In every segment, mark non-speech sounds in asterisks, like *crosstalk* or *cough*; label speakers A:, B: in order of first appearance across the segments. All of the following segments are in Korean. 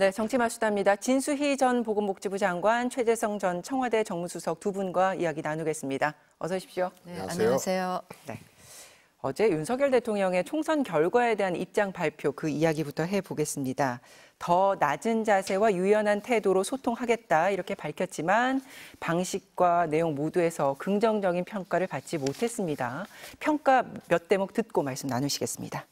A: 네, 정치마수다입니다. 진수희 전 보건복지부 장관, 최재성 전 청와대 정무수석 두 분과 이야기 나누겠습니다. 어서 오십시오. 네, 안녕하세요. 네. 어제 윤석열 대통령의 총선 결과에 대한 입장 발표 그 이야기부터 해보겠습니다. 더 낮은 자세와 유연한 태도로 소통하겠다 이렇게 밝혔지만 방식과 내용 모두에서 긍정적인 평가를 받지 못했습니다. 평가 몇 대목 듣고 말씀 나누시겠습니다.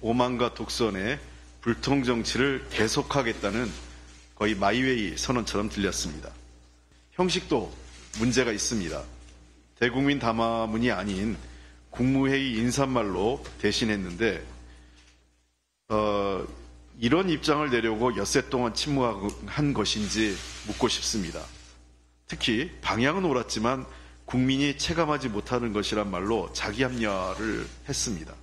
B: 오만과 독선에 불통 정치를 계속하겠다는 거의 마이웨이 선언처럼
C: 들렸습니다. 형식도 문제가 있습니다. 대국민 담화문이
A: 아닌 국무회의 인사말로 대신했는데 어, 이런 입장을 내려고 엿새 동안 침묵한 것인지 묻고 싶습니다. 특히 방향은 옳았지만 국민이 체감하지 못하는 것이란
B: 말로 자기합리화를 했습니다.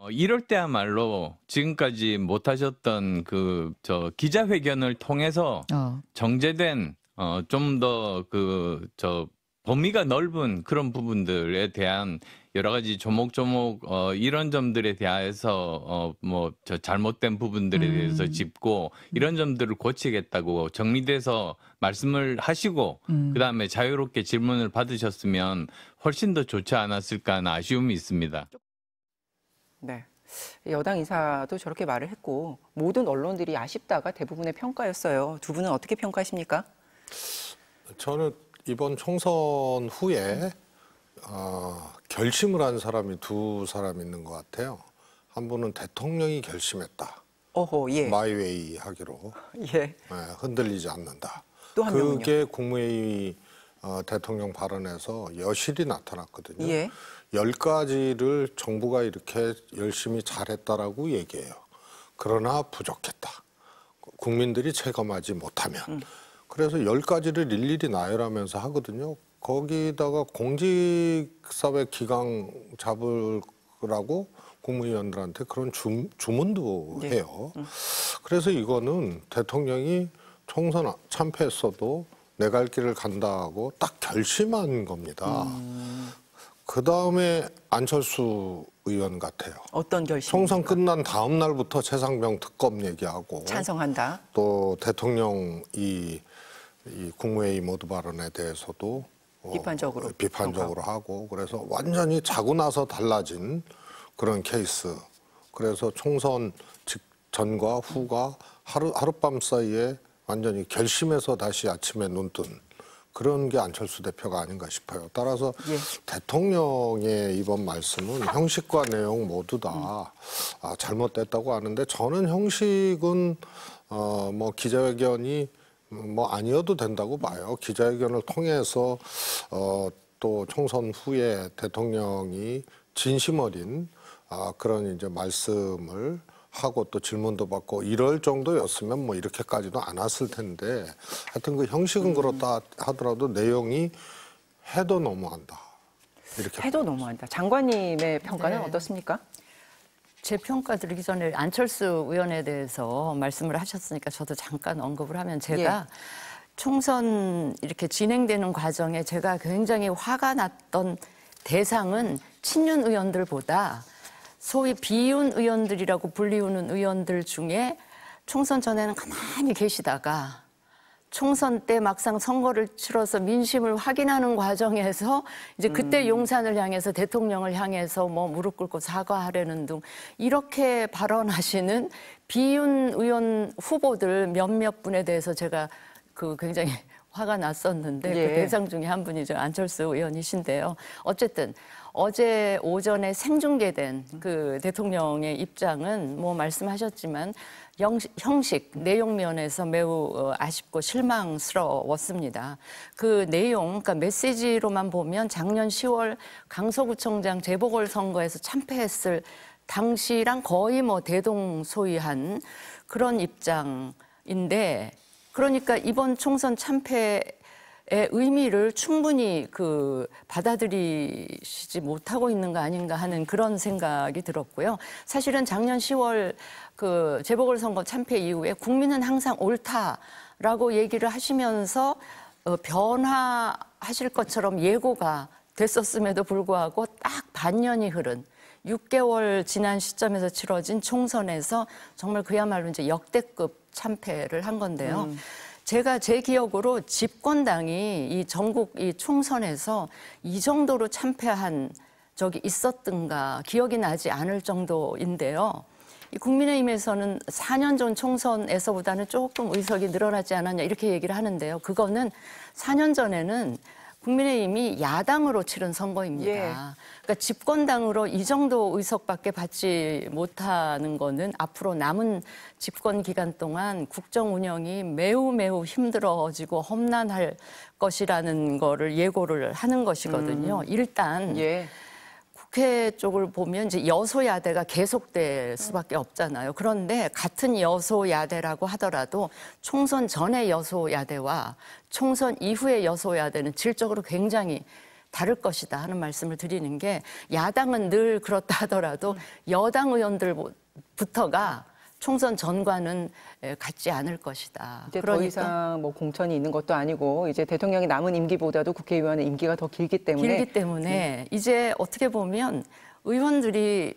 B: 어, 이럴 때야말로 지금까지 못하셨던 그 저 기자회견을 통해서 어. 정제된 어, 좀 더 그 저 범위가 넓은 그런 부분들에 대한 여러 가지 조목조목 어, 이런 점들에 대해서 어, 뭐저 잘못된 부분들에 음. 대해서 짚고 이런 점들을 고치겠다고 정리돼서 말씀을 하시고 음. 그 다음에 자유롭게 질문을 받으셨으면 훨씬 더 좋지 않았을까 하는 아쉬움이 있습니다.
A: 네. 여당 인사도 저렇게 말을 했고 모든 언론들이 아쉽다가 대부분의 평가였어요. 두 분은 어떻게 평가하십니까?
B: 저는 이번 총선 후에 어, 결심을 한 사람이 두 사람 있는 것 같아요. 한 분은 대통령이 결심했다. 어허, 예. 마이웨이 하기로. *laughs* 예. 네, 흔들리지 않는다. 또 한 명은요? 국무회의 어, 대통령 발언에서 여실히 나타났거든요. 예. 열가지를 정부가 이렇게 열심히 잘했다라고 얘기해요. 그러나 부족했다. 국민들이 체감하지 못하면. 음. 그래서 열가지를 일일이 나열하면서 하거든요. 거기다가 공직사회 기강 잡으라고 국무위원들한테 그런 주, 문도 네. 해요. 음. 그래서 이거는 대통령이 총선 참패했어도 내 갈 길을 간다고 딱 결심한 겁니다. 음. 그 다음에 안철수 의원 같아요. 어떤 결심? 총선 끝난 다음 날부터 최상병 특검 얘기하고 찬성한다. 또 대통령 이, 이 국무회의 모두 발언에 대해서도 비판적으로 어, 비판적으로 하고 그래서 완전히 자고 나서 달라진 그런 케이스. 그래서 총선 직전과 후가 하루 하룻밤 사이에 완전히 결심해서 다시 아침에 눈뜬 그런 게 안철수 대표가 아닌가 싶어요. 따라서 예. 대통령의 이번 말씀은 형식과 내용 모두 다 음. 아, 잘못됐다고 하는데 저는 형식은 어, 뭐 기자회견이 뭐 아니어도 된다고 봐요. 기자회견을 통해서 어, 또 총선 후에 대통령이 진심 어린 아, 그런 이제 말씀을 하고 또 질문도 받고 이럴 정도였으면 뭐 이렇게까지도 안 왔을 텐데 하여튼 그 형식은 그렇다 하더라도 내용이 해도 너무한다. 이렇게
C: 해도 너무한다. 장관님의 평가는 네. 어떻습니까? 제 평가 드리기 전에 안철수 의원에 대해서 말씀을 하셨으니까 저도 잠깐 언급을 하면 제가 예. 총선 이렇게 진행되는 과정에 제가 굉장히 화가 났던 대상은 친윤 의원들보다 소위 비윤 의원들이라고 불리우는 의원들 중에 총선 전에는 가만히 계시다가 총선 때 막상 선거를 치러서 민심을 확인하는 과정에서 이제 그때 음. 용산을 향해서 대통령을 향해서 뭐 무릎 꿇고 사과하려는 등 이렇게 발언하시는 비윤 의원 후보들 몇몇 분에 대해서 제가 그 굉장히 *laughs* 화가 났었는데 그 예. 그 대상 중에 한 분이 저 안철수 의원이신데요. 어쨌든 어제 오전에 생중계된 그 대통령의 입장은 뭐 말씀하셨지만 형식, 형식, 내용 면에서 매우 어, 아쉽고 실망스러웠습니다. 그 내용, 그러니까 메시지로만 보면 작년 10월 강서구청장 재보궐선거에서 참패했을 당시랑 거의 뭐 대동소이한 그런 입장인데 그러니까 이번 총선 참패 의미를 충분히 그 받아들이시지 못하고 있는 거 아닌가 하는 그런 생각이 들었고요. 사실은 작년 10월 그 재보궐선거 참패 이후에 국민은 항상 옳다라고 얘기를 하시면서 어 변화하실 것처럼 예고가 됐었음에도 불구하고 딱 반년이 흐른 6개월 지난 시점에서 치러진 총선에서 정말 그야말로 이제 역대급 참패를 한 건데요. 음. 제가 제 기억으로 집권당이 이 전국 이 총선에서 이 정도로 참패한 적이 있었던가 기억이 나지 않을 정도인데요. 이 국민의힘에서는 4년 전 총선에서보다는 조금 의석이 늘어나지 않았냐 이렇게 얘기를 하는데요. 그거는 4년 전에는 국민의힘이 야당으로 치른 선거입니다. 예. 그러니까 집권당으로 이 정도 의석밖에 받지 못하는 거는 앞으로 남은 집권 기간 동안 국정 운영이 매우 매우 힘들어지고 험난할 것이라는 거를 예고를 하는 것이거든요. 음. 일단 예. 국회 쪽을 보면 이제 여소야대가 계속될 수밖에 없잖아요. 그런데 같은 여소야대라고 하더라도 총선 전의 여소야대와 총선 이후의 여소야대는 질적으로 굉장히 다를 것이다 하는 말씀을 드리는 게 야당은 늘 그렇다 하더라도 음. 여당 의원들부터가 총선 전과는 같지 않을 것이다. 이제 그러니까. 더 이상 뭐
A: 공천이 있는 것도 아니고 이제 대통령이 남은 임기보다도 국회의원의 임기가 더 길기 때문에 길기 때문에 네.
C: 이제 어떻게 보면 의원들이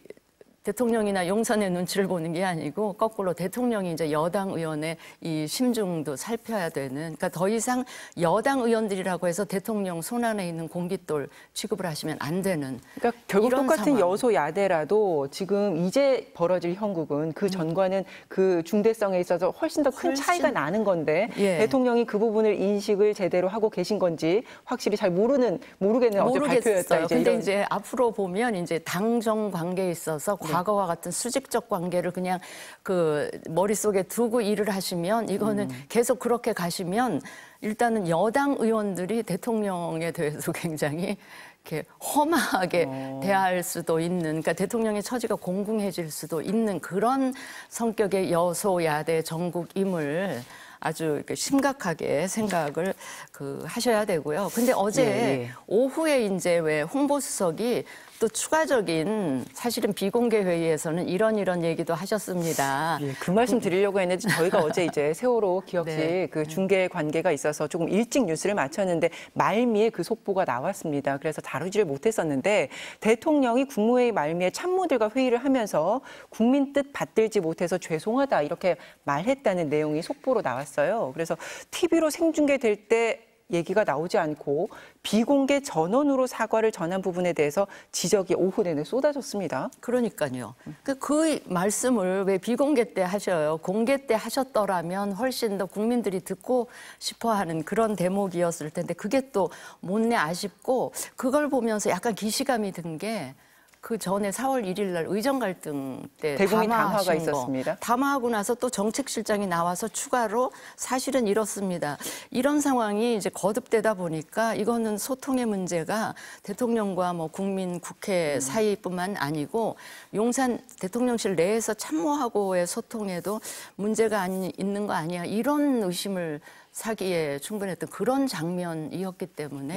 C: 대통령이나 용산의 눈치를 보는 게 아니고 거꾸로 대통령이 이제 여당 의원의 이 심중도 살펴야 되는 그러니까 더 이상 여당 의원들이라고 해서 대통령 손안에 있는 공깃돌 취급을 하시면 안 되는
A: 그러니까 결국 똑같은 여소야대라도 지금 이제 벌어질 형국은 그 음. 전과는 그 중대성에 있어서 훨씬 더 큰 차이가 나는 건데 예. 대통령이 그 부분을 인식을 제대로 하고 계신 건지 확실히 잘 모르는 모르겠는 모르겠어요. 어제 발표였다 이제 근데 이런... 이제
C: 앞으로 보면 이제 당정 관계에 있어서 네. 과거와 같은 수직적 관계를 그냥 그 머릿속에 두고 일을 하시면 이거는 음. 계속 그렇게 가시면 일단은 여당 의원들이 대통령에 대해서 *laughs* 굉장히 이렇게 험하게 어. 대할 수도 있는, 그러니까 대통령의 처지가 공공해질 수도 있는 그런 성격의 여소야대 전국임을 아주 심각하게 생각을 그 하셔야 되고요. 근데 어제 예, 예. 오후에 이제 왜 홍보수석이 또 추가적인 사실은 비공개 회의에서는 이런 이런 얘기도 하셨습니다. 예, 그 말씀 그 드리려고 했는데 저희가 *laughs* 어제 이제 세월호 기억식 네. 그 중계
A: 관계가 있어서 조금 일찍 뉴스를 마쳤는데 말미에 그 속보가 나왔습니다. 그래서 다루지를 못했었는데 대통령이 국무회의 말미에 참모들과 회의를 하면서 국민 뜻 받들지 못해서 죄송하다 이렇게 말했다는 내용이 속보로 나왔어요. 그래서 TV로 생중계될 때 얘기가 나오지 않고 비공개 전원으로 사과를 전한
C: 부분에 대해서 지적이 오후 내내 쏟아졌습니다. 그러니까요. 그, 그 말씀을 왜 비공개 때 하셔요? 공개 때 하셨더라면 훨씬 더 국민들이 듣고 싶어하는 그런 대목이었을 텐데 그게 또 못내 아쉽고 그걸 보면서 약간 기시감이 든게 그 전에 4월 1일 날 의정 갈등 때 대국민 담화가 있었습니다. 담화하고 나서 또 정책실장이 나와서 추가로 사실은 이렇습니다. 이런 상황이 이제 거듭되다 보니까 이거는 소통의 문제가 대통령과 뭐 국민 국회 음. 사이뿐만 아니고 용산 대통령실 내에서 참모하고의 소통에도 문제가 있는 거 아니야. 이런 의심을 사기에 충분했던 그런 장면이었기 때문에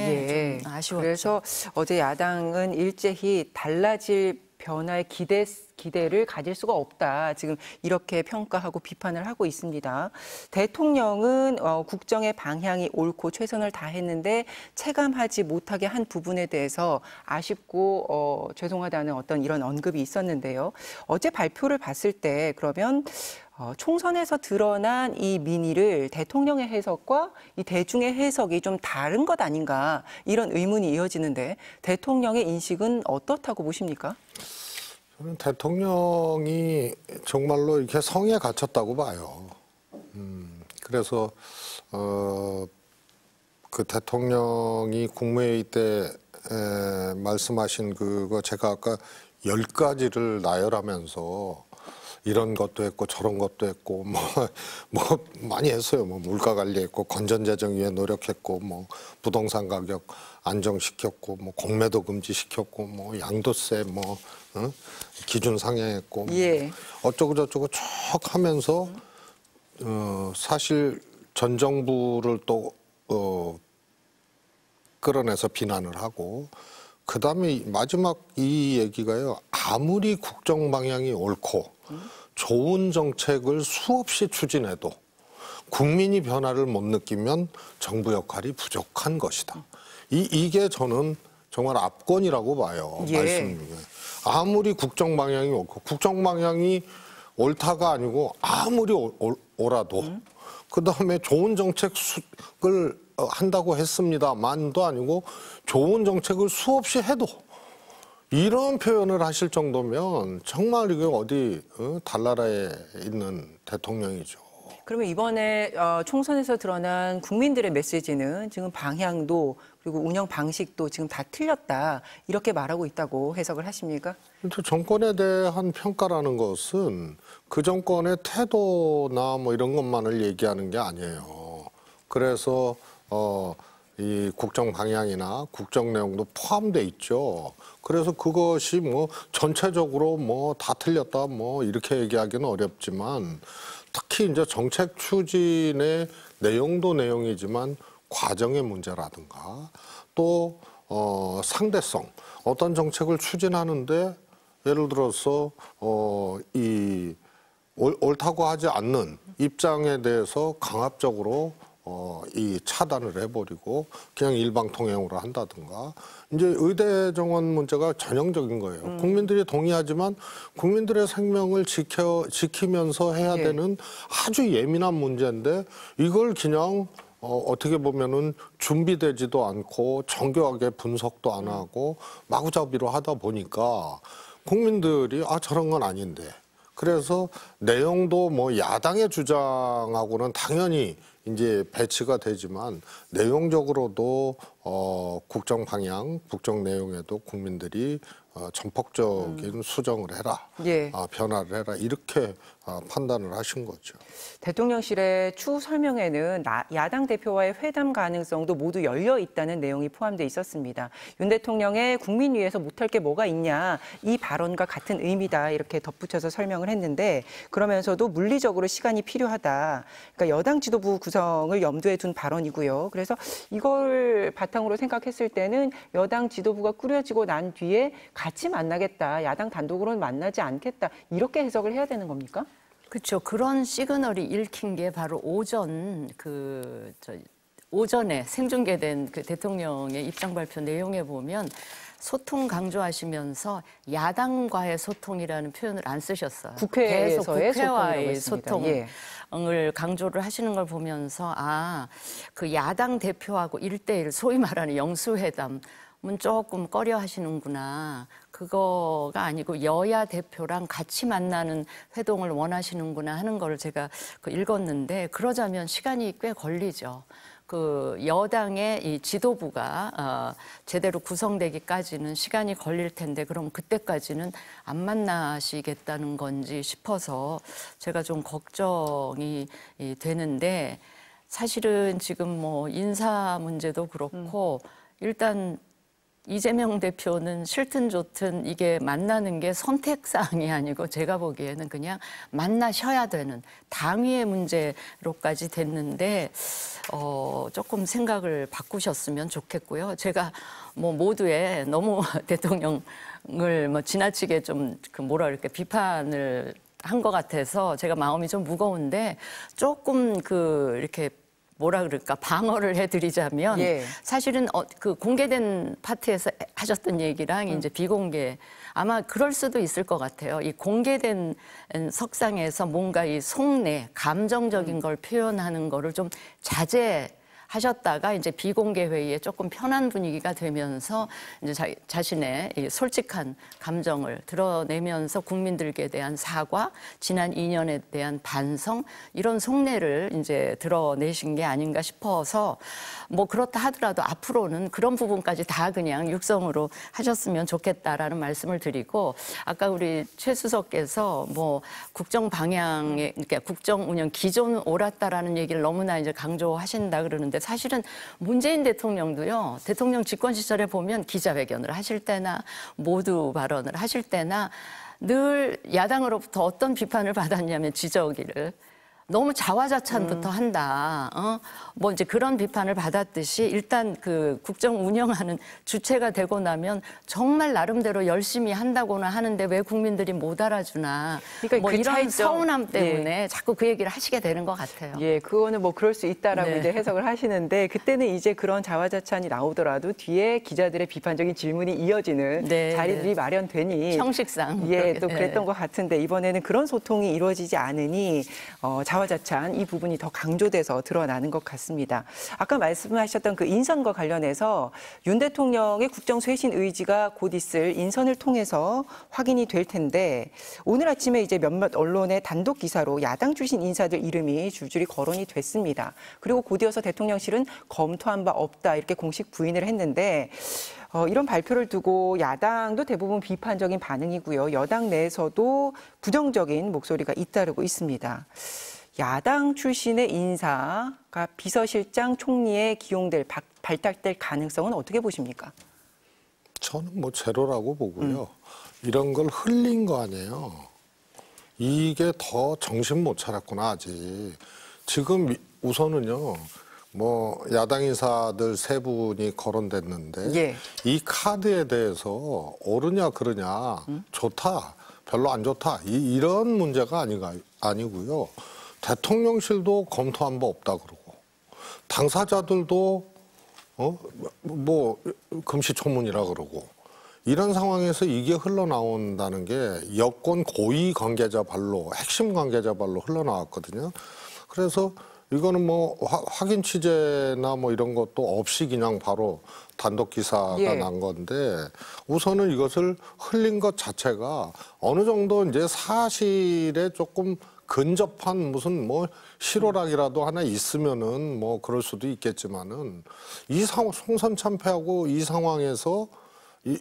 C: 예, 좀 아쉬웠죠. 그래서 어제
A: 야당은 일제히 달라질 변화의 기대 기대를 가질 수가 없다. 지금 이렇게 평가하고 비판을 하고 있습니다. 대통령은 어, 국정의 방향이 옳고 최선을 다했는데 체감하지 못하게 한 부분에 대해서 아쉽고 어, 죄송하다는 어떤 이런 언급이 있었는데요. 어제 발표를 봤을 때 그러면 어, 총선에서 드러난 이 민의를 대통령의 해석과 이 대중의 해석이 좀 다른 것 아닌가 이런 의문이 이어지는데 대통령의 인식은 어떻다고 보십니까?
B: 저는 대통령이 정말로 이렇게 성에 갇혔다고 봐요. 음, 그래서 어, 그 대통령이 국무회의 때 에, 말씀하신 그거 제가 아까 열 가지를 나열하면서 이런 것도 했고 저런 것도 했고 뭐, *laughs* 뭐 많이 했어요. 뭐 물가 관리했고 건전재정 위에 노력했고 뭐 부동산 가격 안정시켰고 뭐 공매도 금지시켰고 뭐 양도세 뭐 응? 어? 기준 상향했고 뭐 예. 어쩌고 저쩌고 쭉 하면서 어, 사실 전 정부를 또 어, 끌어내서 비난을 하고 그다음에 마지막 이 얘기가요. 아무리 국정 방향이 옳고 좋은 정책을 수없이 추진해도 국민이 변화를 못 느끼면 정부 역할이 부족한 것이다. 이, 이게 저는 정말 압권이라고 봐요. 예. 말씀 중 아무리 국정 방향이 옳고 국정 방향이 옳다가 아니고 아무리 옳아도 음. 그다음에 좋은 정책을 어, 한다고 했습니다만도 아니고 좋은 정책을 수없이 해도 이런 표현을 하실 정도면 정말 이게 어디 어? 달나라에 있는 대통령이죠.
A: 그러면 이번에 어, 총선에서 드러난 국민들의 메시지는 지금 방향도 그리고 운영 방식도 지금 다 틀렸다
B: 이렇게 말하고 있다고 해석을 하십니까? 정권에 대한 평가라는 것은 그 정권의 태도나 뭐 이런 것만을 얘기하는 게 아니에요. 그래서 어, 이 국정 방향이나 국정 내용도 포함돼 있죠. 그래서 그것이 뭐 전체적으로 뭐 다 틀렸다 뭐 이렇게 얘기하기는 어렵지만 특히 이제 정책 추진의 내용도 내용이지만 과정의 문제라든가 또 어, 상대성 어떤 정책을 추진하는데 예를 들어서 어, 이 옳다고 하지 않는 입장에 대해서 강압적으로 어, 이 차단을 해버리고 그냥 일방 통행으로 한다든가 이제 의대 정원 문제가 전형적인 거예요. 음. 국민들이 동의하지만 국민들의 생명을 지켜 지키면서 해야 네. 되는 아주 예민한 문제인데 이걸 그냥 어, 어떻게 보면은 준비되지도 않고 정교하게 분석도 안 음. 하고 마구잡이로 하다 보니까 국민들이 아 저런 건 아닌데 그래서 내용도 뭐 야당의 주장하고는 당연히 이제 배치가 되지만 내용적으로도 어, 국정 방향, 국정 내용에도 국민들이 어, 전폭적인 음. 수정을 해라, 예. 아, 변화를 해라 이렇게 아, 판단을 하신 거죠.
A: 대통령실의 추후 설명에는 야당 대표와의 회담 가능성도 모두 열려 있다는 내용이 포함돼 있었습니다. 윤 대통령의 국민 위해서 못할 게 뭐가 있냐 이 발언과 같은 의미다 이렇게 덧붙여서 설명을 했는데 그러면서도 물리적으로 시간이 필요하다. 그러니까 여당 지도부 구성을 염두에 둔 발언이고요. 그래서 이걸 바탕으로 생각했을 때는 여당 지도부가 꾸려지고 난 뒤에 같이 만나겠다. 야당 단독으로는 만나지 않겠다. 이렇게 해석을 해야 되는
C: 겁니까? 그렇죠. 그런 시그널이 읽힌 게 바로 오전 그 저, 오전에 생중계된 그 대통령의 입장 발표 내용에 보면 소통 강조하시면서 야당과의 소통이라는 표현을 안 쓰셨어요. 국회에서의 국회와의 소통을 예. 강조를 하시는 걸 보면서 아, 그 야당 대표하고 1대1 소위 말하는 영수회담 조금 꺼려 하시는구나. 그거가 아니고 여야 대표랑 같이 만나는 회동을 원하시는구나 하는 걸 제가 그 읽었는데 그러자면 시간이 꽤 걸리죠. 그 여당의 이 지도부가 어, 제대로 구성되기까지는 시간이 걸릴 텐데 그럼 그때까지는 안 만나시겠다는 건지 싶어서 제가 좀 걱정이 이, 되는데 사실은 지금 뭐 인사 문제도 그렇고 음. 일단 이재명 대표는 싫든 좋든 이게 만나는 게 선택사항이 아니고 제가 보기에는 그냥 만나셔야 되는 당위의 문제로까지 됐는데 어, 조금 생각을 바꾸셨으면 좋겠고요. 제가 뭐모두의 너무 *laughs* 대통령을 뭐 지나치게 좀 그 뭐라 이렇게 비판을 한 것 같아서 제가 마음이 좀 무거운데 조금 그 이렇게 뭐라 그럴까 방어를 해드리자면 예. 사실은 어, 그 공개된 파트에서 하셨던 얘기랑 음. 이제 비공개 아마 그럴 수도 있을 것 같아요. 이 공개된 석상에서 뭔가 이 속내 감정적인 음. 걸 표현하는 거를 좀 자제. 하셨다가 이제 비공개 회의에 조금 편한 분위기가 되면서 이제 자, 자 신의 이 솔직한 감정을 드러내면서 국민들께 대한 사과, 지난 2년에 대한 반성 이런 속내를 이제 드러내신 게 아닌가 싶어서 뭐 그렇다 하더라도 앞으로는 그런 부분까지 다 그냥 육성으로 하셨으면 좋겠다라는 말씀을 드리고 아까 우리 최 수석께서 뭐 국정 방향에 그러니까 국정 운영 기존 옳았다라는 얘기를 너무나 이제 강조하신다 그러는데 있는데 사실은 문재인 대통령도요. 대통령 집권 시절에 보면 기자회견을 하실 때나 모두 발언을 하실 때나 늘 야당으로부터 어떤 비판을 *laughs* 받았냐면 지저귀를 너무 자화자찬부터 음. 한다. 어? 뭐 이제 그런 비판을 받았듯이 일단 그 국정 운영하는 주체가 되고 나면 정말 나름대로 열심히 한다고는 하는데 왜 국민들이 못 알아주나. 그러니까 뭐그 이런 차이점. 서운함 예. 때문에 예. 자꾸 그 얘기를 하시게 되는 것 같아요.
A: 예, 그거는 뭐 그럴 수 있다라고 네. 이제 해석을 하시는데 그때는 이제 그런 자화자찬이 나오더라도 뒤에 기자들의 비판적인 질문이 이어지는 네. 자리들이 마련되니 형식상 예, 또 네. 그랬던 네. 것 같은데 이번에는 그런 소통이 이루어지지 않으니 어, 자화자찬 이 부분이 더 강조돼서 드러나는 것 같습니다. 아까 말씀하셨던 그 인선과 관련해서 윤 대통령의 국정 쇄신 의지가 곧 있을 인선을 통해서 확인이 될 텐데 오늘 아침에 이제 몇몇 언론의 단독 기사로 야당 출신 인사들 이름이 줄줄이 거론이 됐습니다. 그리고 곧이어서 대통령실은 검토한 바 없다 이렇게 공식 부인을 했는데 어, 이런 발표를 두고 야당도 대부분 비판적인 반응이고요. 여당 내에서도 부정적인 목소리가 잇따르고 있습니다. 야당 출신의 인사가 비서실장 총리에 기용될 발탁될 가능성은 어떻게 보십니까?
B: 저는 뭐 제로라고 보고요. 음. 이런 걸 흘린 거 아니에요. 이게 더 정신 못 차렸구나 아직. 지금 우선은요. 뭐 야당 인사들 세 분이 거론됐는데 예. 이 카드에 대해서 옳으냐 그러냐 음? 좋다 별로 안 좋다 이, 이런 문제가 아니가 아니고요. 대통령실도 검토한 바 없다 그러고 당사자들도 어? 뭐 금시초문이라 그러고 이런 상황에서 이게 흘러나온다는 게 여권 고위 관계자 발로 핵심 관계자 발로 흘러나왔거든요. 그래서 이거는 뭐 화, 확인 취재나 뭐 이런 것도 없이 그냥 바로 단독 기사가 예. 난 건데 우선은 이것을 흘린 것 자체가 어느 정도 이제 사실에 조금 근접한 무슨 뭐 실오락이라도 하나 있으면은 뭐 그럴 수도 있겠지만은 이 상황 총선 참패하고 이 상황에서 이,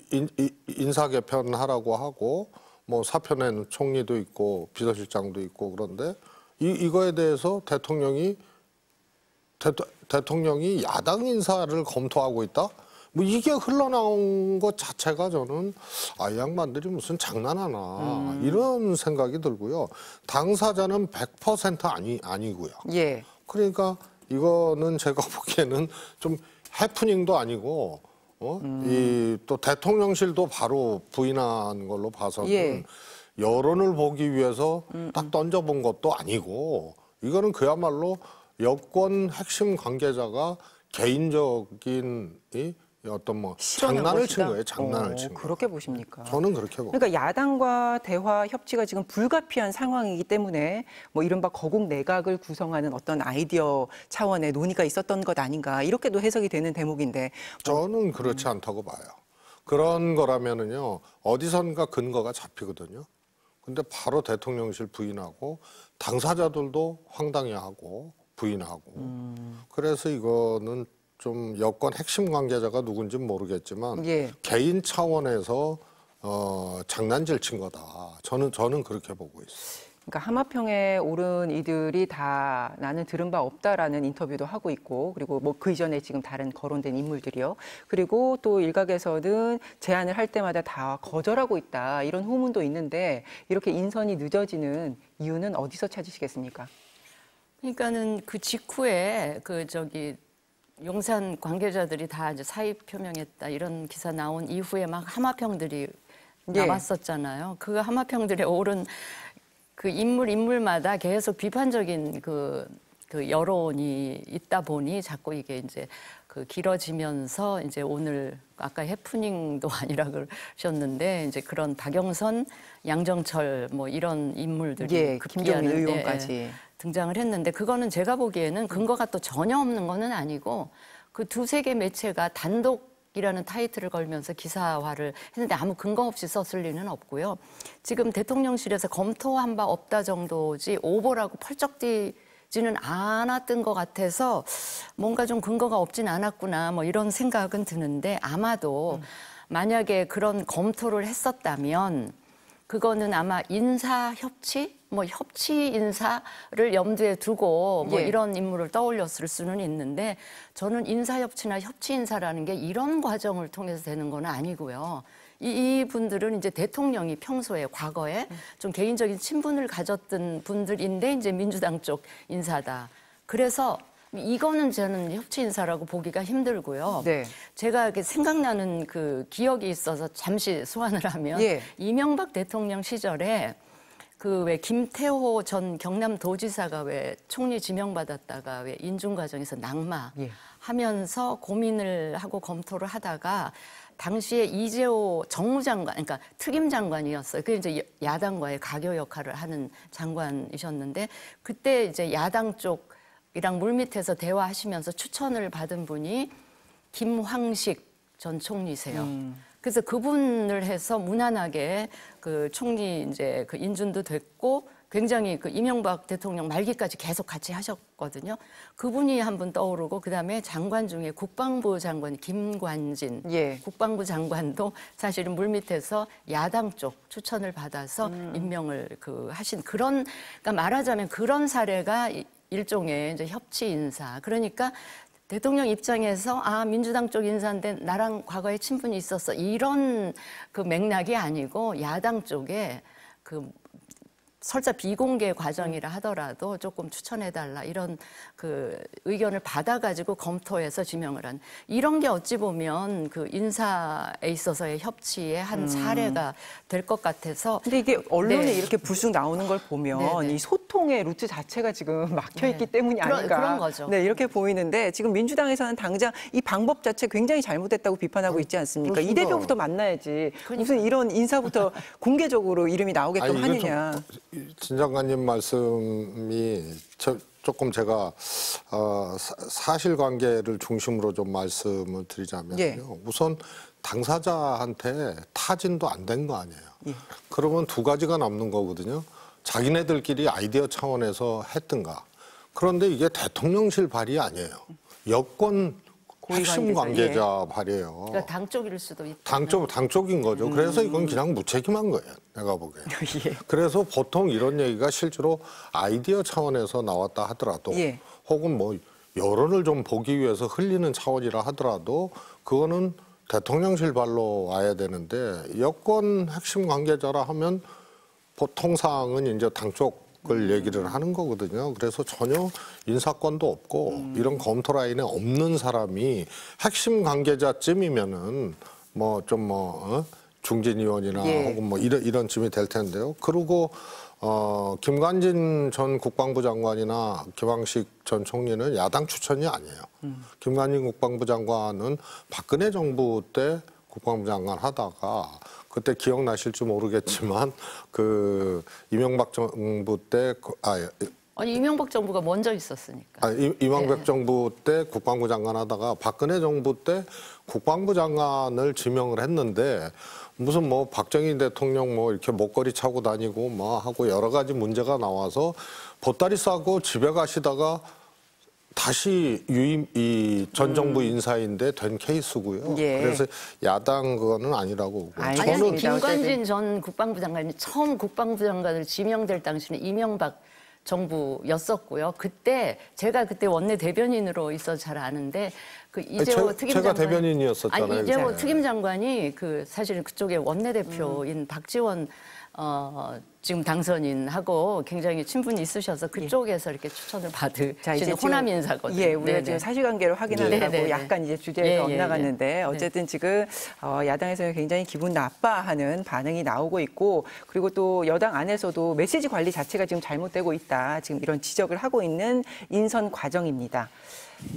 B: 인, 사 개편하라고 하고 뭐 사표낸 총리도 있고 비서실장도 있고 그런데 이 이거에 대해서 대통령이 대통령이 야당 인사를 검토하고 있다. 뭐 이게 흘러나온 것 자체가 저는 아 양반들이 무슨 장난하나 음. 이런 생각이 들고요. 당사자는 100% 아니 아니고요. 예. 그러니까 이거는 제가 *laughs* 보기에는 좀 해프닝도 아니고 어? 음. 이또 대통령실도 바로 부인한 걸로 봐서는 예. 여론을 보기 위해서 음, 딱 음. 던져본 것도 아니고 이거는 그야말로 여권 핵심 관계자가 개인적인 이 어떤 뭐 장난을 친 거예요. 장난을 어, 친 거. 그렇게 보십니까? 저는 그렇게 보. 그러니까
A: 야당과 대화 협치가 지금 불가피한 상황이기 때문에 뭐 이른바 거국 내각을 구성하는 어떤 아이디어 차원의 논의가 있었던 것
B: 아닌가 이렇게도 해석이 되는 대목인데. 뭐 저는 그렇지 않다고 봐요. 그런 거라면은요 어디선가 근거가 잡히거든요. 근데 바로 대통령실 부인하고 당사자들도 황당해하고 부인하고 음. 그래서 이거는 좀 여권 핵심 관계자가 누군지 모르겠지만 예. 개인 차원에서 어, 장난질 친 거다. 저는 저는 그렇게 보고 있어요.
A: 그러니까 하마평에 오른 이들이 다 나는 들은 바 없다라는 인터뷰도 하고 있고 그리고 뭐 그 이전에 지금 다른 거론된 인물들이요. 그리고 또 일각에서는 제안을 할 때마다 다 거절하고 있다 이런 후문도 있는데 이렇게 인선이 늦어지는 이유는 어디서 찾으시겠습니까?
C: 그러니까는 그 직후에 그 저기 용산 관계자들이 다 이제 사입 표명했다 이런 기사 나온 이후에 막 하마평들이 나왔었잖아요. 예. 그 하마평들의 오른 그 인물 인물마다 계속 비판적인 그, 그 여론이 있다 보니 자꾸 이게 이제 그 길어지면서 이제 오늘 아까 해프닝도 *laughs* 아니라 그러셨는데 이제 그런 박영선, 양정철 뭐 이런 인물들이 예, 김경민 예, 의원까지 예, 등장을 했는데 그거는 제가 보기에는 근거가 또 전혀 없는 거는 아니고 그 두세 개 매체가 단독 이라는 타이틀을 걸면서 기사화를 했는데 아무 근거 없이 썼을 리는 없고요. 지금 대통령실에서 검토한 바 없다 정도지 오보라고 펄쩍 뛰 있지는 않았던 것 같아서 뭔가 좀 근거가 없진 않았구나 뭐 이런 생각은 드는데 아마도 음. 만약에 그런 검토를 했었다면 그거는 아마 인사 협치 뭐 협치 인사를 염두에 두고 뭐 예. 이런 인물을 떠올렸을 수는 있는데 저는 인사 협치나 협치 인사라는 게 이런 과정을 통해서 되는 건 아니고요. 이, 분들은 이제 대통령이 평소에 과거에 음. 좀 개인적인 친분을 가졌던 분들인데 이제 민주당 쪽 인사다. 그래서 이거는 저는 협치 인사라고 보기가 힘들고요. 네. 제가 이렇게 생각나는 그 기억이 있어서 잠시 소환을 하면 예. 이명박 대통령 시절에 그 왜 김태호 전 경남도지사가 왜 총리 지명받았다가 왜 인준 과정에서 낙마하면서 예. 고민을 하고 검토를 하다가 당시에 이재호 정무장관, 그러니까 특임 장관이었어요. 그게 이제 야당과의 가교 역할을 하는 장관이셨는데 그때 이제 야당 쪽이랑 물밑에서 대화하시면서 추천을 받은 분이 김황식 전 총리세요. 음. 그래서 그분을 해서 무난하게 그 총리 이제 그 인준도 됐고 굉장히 그 이명박 대통령 말기까지 계속 같이 하셨거든요. 그분이 한 분 떠오르고 그다음에 장관 중에 국방부 장관 김관진 예. 국방부 장관도 사실은 물밑에서 야당 쪽 추천을 받아서 음. 임명을 그 하신 그런 그러니까 말하자면 그런 사례가 일종의 이제 협치 인사. 그러니까 대통령 입장에서 아 민주당 쪽 인사인데 나랑 과거에 친분이 있었어 이런 그 맥락이 아니고 야당 쪽에 그 설사 비공개 과정이라 네. 하더라도 조금 추천해달라 이런 그 의견을 받아가지고 검토해서 지명을 한 이런 게 어찌 보면 그 인사에 있어서의 협치의 한 음. 사례가 될 것 같아서 근데 이게 언론에 네. 이렇게
A: 불쑥 나오는 걸 보면 네네. 네. 이 소. 소통의 루트 자체가 지금 *laughs* 막혀 있기 네. 때문이 아닌가. 그런 거죠. 네, 이렇게 보이는데 지금 민주당에서는 당장 이 방법 자체 굉장히 잘못됐다고 비판하고 있지 않습니까? 이 대표부터 만나야지. 그러니까. 무슨 이런 인사부터 *laughs* 공개적으로 이름이 나오게끔 아니, 하느냐.
B: 진 장관님 말씀이 저, 조금 제가 어, 사실관계를 중심으로 좀 말씀을 드리자면요. 예. 우선 당사자한테 타진도 안 된 거 아니에요. 예. 그러면 두 가지가 남는 거거든요. 자기네들끼리 아이디어 차원에서 했든가. 그런데 이게 대통령실 발이 아니에요. 여권 핵심 예. 관계자 예. 발이에요. 그러니까
C: 당 쪽일 수도 있다.
B: 당 쪽, 당 쪽인 거죠. 음. 그래서 이건 그냥 무책임한 거예요. 내가 보기에. *laughs* 예. 그래서 보통 이런 얘기가 실제로 아이디어 차원에서 나왔다 하더라도 예. 혹은 뭐 여론을 좀 보기 위해서 흘리는 차원이라 하더라도 그거는 대통령실 발로 와야 되는데 여권 핵심 관계자라 하면 보통상은 이제 당쪽을 얘기를 하는 거거든요. 그래서 전혀 인사권도 없고 음. 이런 검토 라인에 없는 사람이 핵심 관계자쯤이면은 뭐 좀뭐 뭐, 어? 중진 의원이나 예. 혹은 뭐 이런 이런 쯤이 될 텐데요. 그리고 어 김관진 전 국방부 장관이나 김황식 전 총리는 야당 추천이 아니에요. 음. 김관진 국방부 장관은 박근혜 정부 때 국방부 장관 하다가 그때 기억나실지 모르겠지만 *laughs* 그 이명박 정부 때 아, 예.
C: 아니 이명박 정부가 먼저 있었으니까.
B: 아, 이, 이명박 네. 정부 때 국방부 장관 하다가 박근혜 정부 때 국방부 장관을 지명을 했는데 무슨 뭐 박정희 대통령 뭐 이렇게 목걸이 차고 다니고 뭐 하고 여러 가지 문제가 나와서 보따리 싸고 집에 가시다가 다시 유임 이 전 정부 음. 인사인데 된 케이스고요. 예. 그래서 야당 그거는 아니라고 보고 아니, 저는 김관진
C: 전 국방부 장관이 처음 국방부 장관을 지명될 당시는 이명박 정부였었고요. 그때 제가 그때 원내 대변인으로 있어 잘 아는데 그 이재호 아니, 특임 제가 장관 대변인이었었잖아요. 아니, 이재호 특임 장관이 그사실 그쪽에 원내 대표인 음. 박지원 어, 지금 당선인하고 굉장히 친분이 있으셔서 예. 그쪽에서 예. 이렇게 추천을 받을 자, 이제 호남 인사거든요. 예, 우리가 네네. 지금 사실관계를 확인하라고 네네. 네. 약간
A: 이제 주제에서 예, 예 엇나갔는데 예, 네. 어쨌든 지금 어, 야당에서 는 굉장히 기분 나빠하는 반응이 나오고 있고 그리고 또 여당 안에서도 메시지 관리 자체가 지금 잘못되고 있다. 지금 이런 지적을 하고 있는 인선 과정입니다.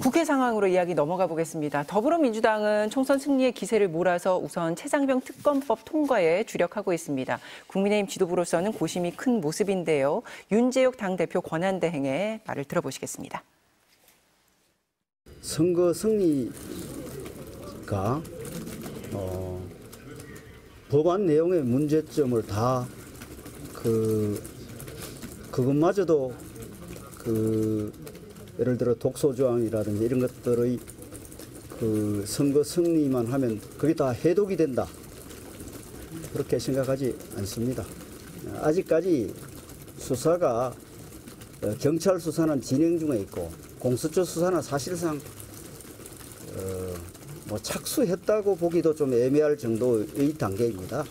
A: 국회 상황으로 이야기 넘어가 보겠습니다. 더불어민주당은 총선 승리의 기세를 몰아서 우선 최상병 특검법 통과에 주력하고 있습니다. 국민의힘 지도부로서는 고심이 큰 모습인데요. 윤재욱 당대표 권한대행의 말을 들어보시겠습니다. 선거
C: 승리가 어, 법안 내용의 문제점을 다 그 그것마저도 그 예를 들어 독소조항이라든지 이런 것들의 그 선거 승리만 하면 그게 다 해독이 된다. 그렇게 생각하지 않습니다. 아직까지 수사가
A: 어, 경찰 수사는 진행 중에 있고 공수처 수사는 사실상 어, 뭐 착수했다고 보기도 좀 애매할 정도의 단계입니다.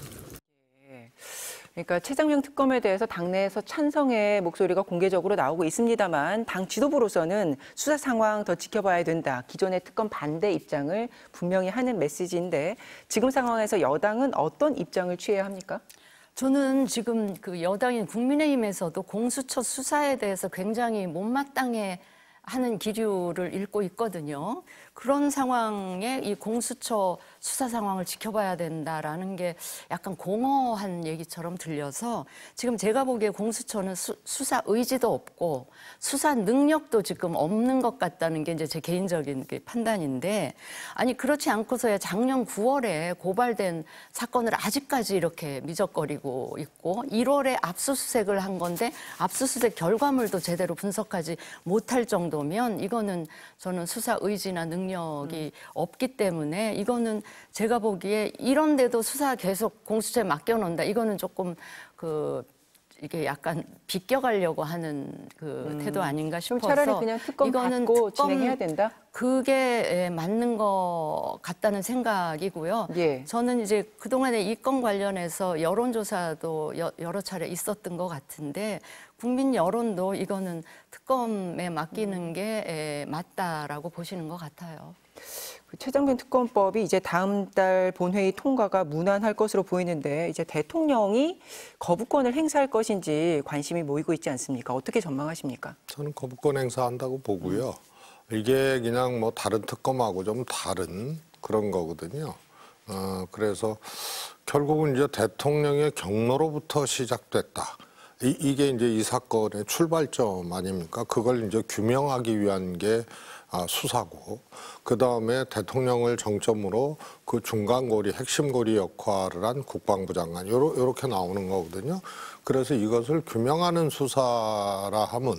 A: 그러니까 최장명 특검에 대해서 당내에서 찬성의 목소리가 공개적으로 나오고 있습니다만 당 지도부로서는 수사 상황 더 지켜봐야 된다. 기존의 특검 반대 입장을 분명히 하는 메시지인데 지금 상황에서 여당은 어떤
C: 입장을 취해야 합니까? 저는 지금 그 여당인 국민의힘에서도 공수처 수사에 대해서 굉장히 못마땅해 하는 기류를 읽고 있거든요. 그런 상황에 이 공수처 수사 상황을 지켜봐야 된다라는 게 약간 공허한 얘기처럼 들려서 지금 제가 보기에 공수처는 수, 사 의지도 없고 수사 능력도 지금 없는 것 같다는 게 이제 제 개인적인 그 판단인데 아니 그렇지 않고서야 작년 9월에 고발된 사건을 아직까지 이렇게 미적거리고 있고 1월에 압수수색을 한 건데 압수수색 결과물도 제대로 분석하지 못할 정도면 이거는 저는 수사 의지나 능력 능력이 음. 없기 때문에 이거는 제가 보기에 이런데도 수사 계속 공수처에 맡겨놓는다. 이거는 조금 그 이게 약간 비껴가려고 하는 그 음. 태도 아닌가 싶어서 차라리 그냥 특검 이거는 받고 특검, 진행해야 된다. 그게 예, 맞는 것 같다는 생각이고요. 예. 저는 이제 그동안에 이 건 관련해서 여론조사도 여, 여러 차례 있었던 것 같은데 국민 여론도 이거는 특검에 맡기는 게 맞다라고 보시는 것 같아요.
A: 그 최장균 특검법이 이제 다음 달 본회의 통과가 무난할 것으로 보이는데 이제 대통령이 거부권을 행사할 것인지 관심이 모이고 있지 않습니까? 어떻게 전망하십니까?
B: 저는 거부권 행사한다고 보고요. 이게 그냥 뭐 다른 특검하고 좀 다른 그런 거거든요. 어, 그래서 결국은 이제 대통령의 경로로부터 시작됐다. 이, 게 이제 이 사건의 출발점 아닙니까? 그걸 이제 규명하기 위한 게 아, 수사고, 그 다음에 대통령을 정점으로 그 중간고리, 핵심고리 역할을 한 국방부 장관, 요러, 요렇게 나오는 거거든요. 그래서 이것을 규명하는 수사라 함은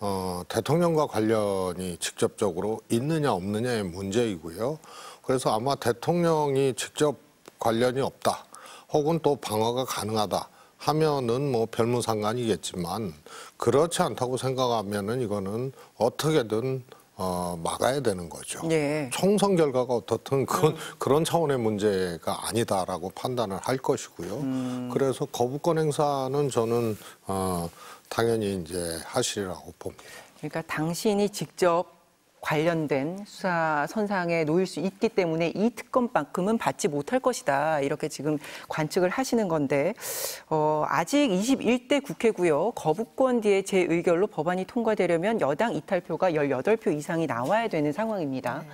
B: 어, 대통령과 관련이 직접적으로 있느냐 없느냐의 문제이고요. 그래서 아마 대통령이 직접 관련이 없다, 혹은 또 방어가 가능하다. 하면은 뭐 별무상관이겠지만 그렇지 않다고 생각하면은 이거는 어떻게든 어, 막아야 되는 거죠. 예. 총선 결과가 어떻든 그건, 음. 그런 차원의 문제가 아니다라고 판단을 할 것이고요. 음. 그래서 거부권 행사는 저는 어, 당연히 이제 하시라고 리 봅니다. 그러니까 당신이 직접 관련된 수사
A: 선상에 놓일 수 있기 때문에 이 특검만큼은 받지 못할 것이다. 이렇게 지금 관측을 하시는 건데 어, 아직 21대 국회고요. 거부권 뒤에 제 의결로 법안이 통과되려면 여당 이탈표가 18표 이상이 나와야 되는 상황입니다. 네.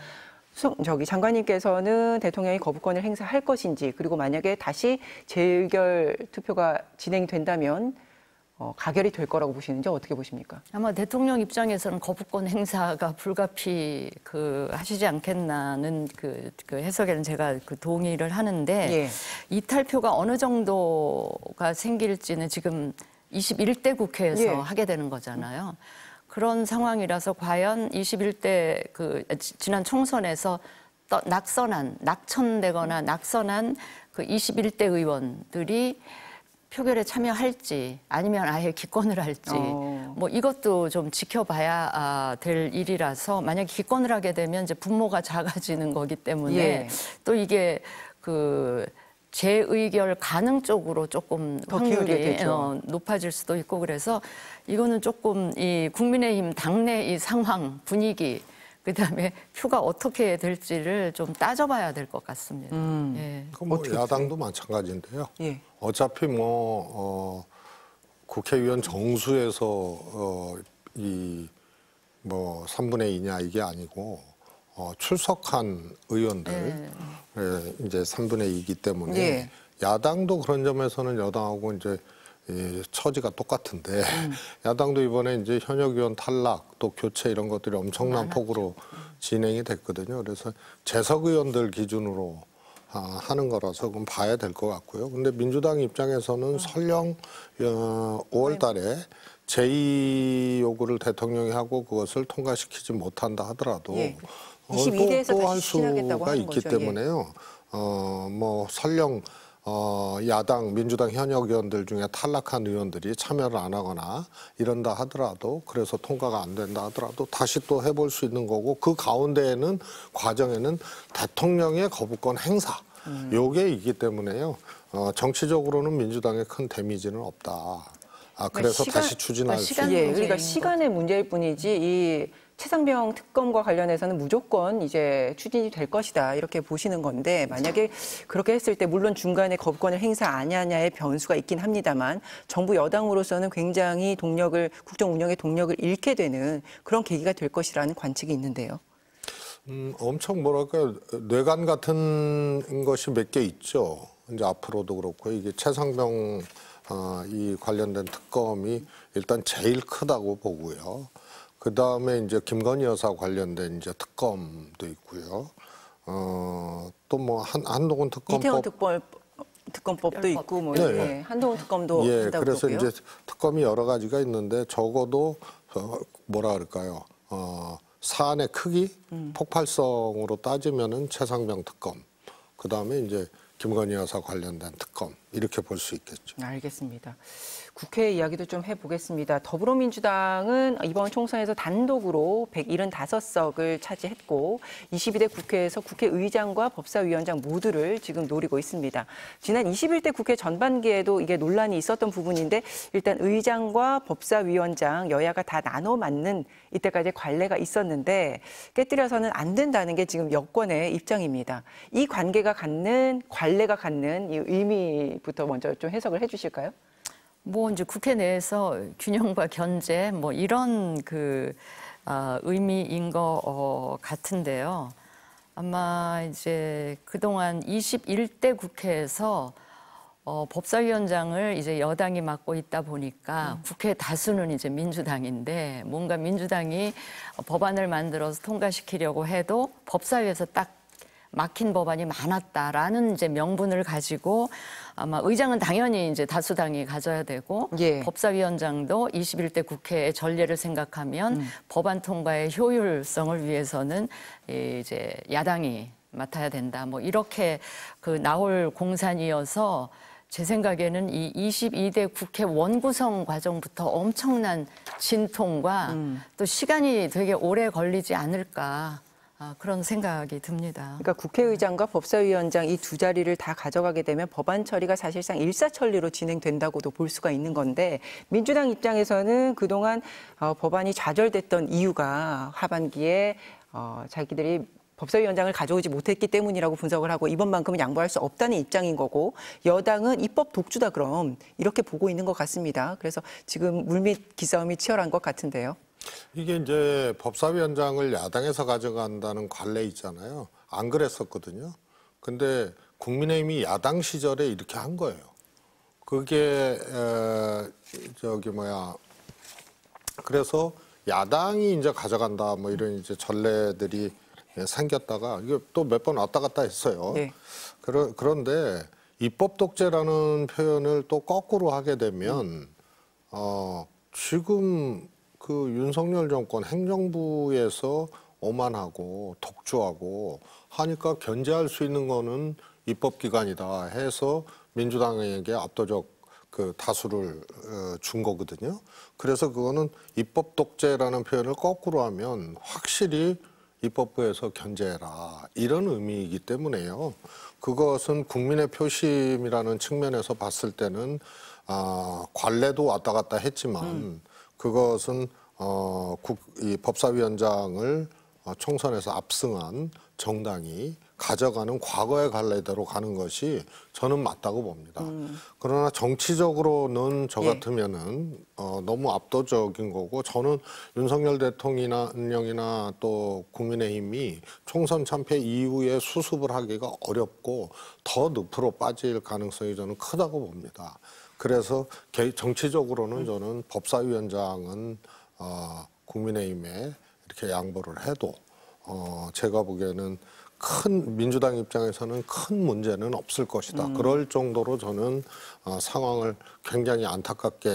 A: 저기 장관님께서는 대통령이 거부권을 행사할 것인지 그리고 만약에 다시 재의결 투표가 진행된다면 어, 가결이 될 거라고 보시는지 어떻게 보십니까?
C: 아마 대통령 입장에서는 거부권 행사가 불가피 그 하시지 않겠나는 그, 그 해석에는 제가 그 동의를 하는데 예. 이탈표가 어느 정도가 생길지는 지금 21대 국회에서 예. 하게 되는 거잖아요. 그런 상황이라서 과연 21대 그 지난 총선에서 낙선한 낙천되거나 낙선한 그 21대 의원들이 표결에 참여할지 아니면 아예 기권을 할지 어. 뭐 이것도 좀 지켜봐야 아, 될 일이라서 만약 에 기권을 하게 되면 이제 분모가 작아지는 거기 때문에 예. 또 이게 그 재의결 가능 쪽으로 조금 확률이 어, 높아질 수도 있고 그래서 이거는 조금 이 국민의힘 당내 이 상황 분위기 그다음에 표가 어떻게 될지를 좀 따져봐야 될 것 같습니다. 음.
B: 예. 그럼 뭐 야당도 마찬가지인데요. 예. 어차피 뭐 어, 국회의원 정수에서 어, 이뭐 3분의 2냐 이게 아니고 어, 출석한 의원들 네. 예, 이제 3분의 2이기 때문에 네. 야당도 그런 점에서는 여당하고 이제 이 처지가 똑같은데 음. *laughs* 야당도 이번에 이제 현역 의원 탈락 또 교체 이런 것들이 엄청난 폭으로 진행이 됐거든요. 그래서 재석 의원들 기준으로 아, 하는 거라서 그건 봐야 될 것 같고요. 근데 민주당 입장에서는 아. 설령 5월 어, 달에 제의 요구를 대통령이 하고 그것을 통과시키지 못한다 하더라도 예. 어, 또할 수가 있기 거죠. 예. 때문에요. 어, 뭐 설령 어, 야당 민주당 현역 의원들 중에 탈락한 의원들이 참여를 안 하거나 이런다 하더라도 그래서 통과가 안 된다 하더라도 다시 또 해볼 수 있는 거고 그 가운데에는 과정에는 대통령의 거부권 행사 음. 요게 있기 때문에요. 어, 정치적으로는 민주당에 큰 데미지는 없다. 아, 아 그래서 시간, 다시 추진할 아, 수 있는. 예, 그러니까 시간의
A: 문제일 뿐이지 이. 최상병 특검과 관련해서는 무조건 이제 추진이 될 것이다 이렇게 보시는 건데 만약에 그렇게 했을 때 물론 중간에 거부권을 행사 아니하냐의 변수가 있긴 합니다만 정부 여당으로서는 굉장히 동력을 국정 운영의 동력을 잃게 되는 그런 계기가 될 것이라는 관측이 있는데요.
B: 음, 엄청 뭐랄까 뇌관 같은 것이 몇 개 있죠. 이제 앞으로도 그렇고 이게 최상병 어, 이 관련된 특검이 일단 제일 크다고 보고요. 그 다음에 이제 김건희 여사 관련된 이제 특검도 있고요. 어, 또 뭐 한, 동훈 특검법. 이태원 특검, 특검법도 있고, 뭐, 네. 네.
A: 한동훈 특검도. 예, 그래서 그고요 이제
B: 특검이 여러 가지가 있는데 적어도 어, 뭐라 그럴까요. 어, 사안의 크기, 음. 폭발성으로 따지면은 최상병 특검. 그 다음에 이제 김건희 여사 관련된 특검. 이렇게 볼 수 있겠죠.
A: 알겠습니다. 국회 이야기도 좀 해보겠습니다. 더불어민주당은 이번 총선에서 단독으로 175석을 차지했고 22대 국회에서 국회의장과 법사위원장 모두를 지금 노리고 있습니다. 지난 21대 국회 전반기에도 이게 논란이 있었던 부분인데 일단 의장과 법사위원장 여야가 다 나눠 맞는 이때까지 관례가 있었는데 깨뜨려서는 안 된다는 게 지금 여권의 입장입니다. 이 관계가 갖는 관례가 갖는 이 의미부터
C: 먼저 좀 해석을 해주실까요? 뭐 이제 국회 내에서 균형과 견제 뭐 이런 그 아, 의미인 거 어, 같은데요. 아마 이제 그동안 21대 국회에서 어, 법사위원장을 이제 여당이 맡고 있다 보니까 음. 국회 다수는 이제 민주당인데 뭔가 민주당이 법안을 만들어서 통과시키려고 해도 법사위에서 딱 막힌 법안이 많았다라는 이제 명분을 가지고 아마 의장은 당연히 이제 다수당이 가져야 되고 예. 법사위원장도 21대 국회의 전례를 생각하면 음. 법안 통과의 효율성을 위해서는 이제 야당이 맡아야 된다. 뭐 이렇게 그 나올 공산이어서 제 생각에는 이 22대 국회 원구성 과정부터 엄청난 진통과 음. 또 시간이 되게 오래 걸리지 않을까 아, 그런 생각이 듭니다.
A: 그러니까 국회의장과 법사위원장 이 두 자리를 다 가져가게 되면 법안 처리가 사실상 일사천리로 진행된다고도 볼 수가 있는 건데 민주당 입장에서는 그동안 어, 법안이 좌절됐던 이유가 하반기에 어, 자기들이 법사위원장을 가져오지 못했기 때문이라고 분석을 하고 이번만큼은 양보할 수 없다는 입장인 거고 여당은 입법 독주다 그럼 이렇게 보고 있는 것 같습니다. 그래서 지금 물밑 기싸움이 치열한 것 같은데요.
B: 이게 이제 법사위원장을 야당에서 가져간다는 관례 있잖아요. 안 그랬었거든요. 근데 국민의힘이 야당 시절에 이렇게 한 거예요. 그게 에, 저기 뭐야 그래서 야당이 이제 가져간다 뭐 이런 이제 전례들이 생겼다가 이게 또 몇 번 왔다 갔다 했어요. 네. 그러, 그런데 입법 독재라는 표현을 또 거꾸로 하게 되면 어 지금 그 윤석열 정권 행정부에서 오만하고 독주하고 하니까 견제할 수 있는 거는 입법기관이다 해서 민주당에게 압도적 그 다수를 어, 준 거거든요. 그래서 그거는 입법 독재라는 표현을 거꾸로 하면 확실히 입법부에서 견제해라 이런 의미이기 때문에요. 그것은 국민의 표심이라는 측면에서 봤을 때는 아, 관례도 왔다 갔다 했지만 음. 그것은 어, 국, 이 법사위원장을 어, 총선에서 압승한 정당이 가져가는 과거의 갈래대로 가는 것이 저는 맞다고 봅니다. 음. 그러나 정치적으로는 저 예. 같으면은 예. 어, 너무 압도적인 거고 저는 윤석열 대통령이나 또 국민의힘이 총선 참패 이후에 수습을 하기가 어렵고 더 늪으로 빠질 가능성이 저는 크다고 봅니다. 그래서 개, 정치적으로는 저는 법사위원장은 어, 국민의힘에 이렇게 양보를 해도 어, 제가 보기에는 큰 민주당 입장에서는 큰 문제는 없을 것이다. 음. 그럴 정도로 저는 어, 상황을 굉장히 안타깝게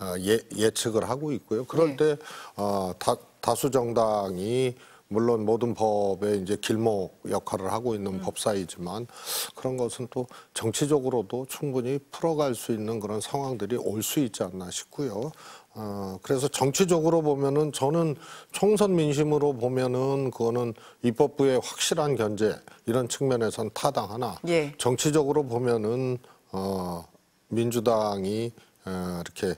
B: 어, 예, 예측을 하고 있고요. 그럴 네. 때 어, 다, 다수 정당이 물론 모든 법의 이제 길목 역할을 하고 있는 음. 법사이지만 그런 것은 또 정치적으로도 충분히 풀어갈 수 있는 그런 상황들이 올 수 있지 않나 싶고요. 어, 그래서 정치적으로 보면은 저는 총선 민심으로 보면은 그거는 입법부의 확실한 견제 이런 측면에선 타당하나 예. 정치적으로 보면은 어, 민주당이 어, 이렇게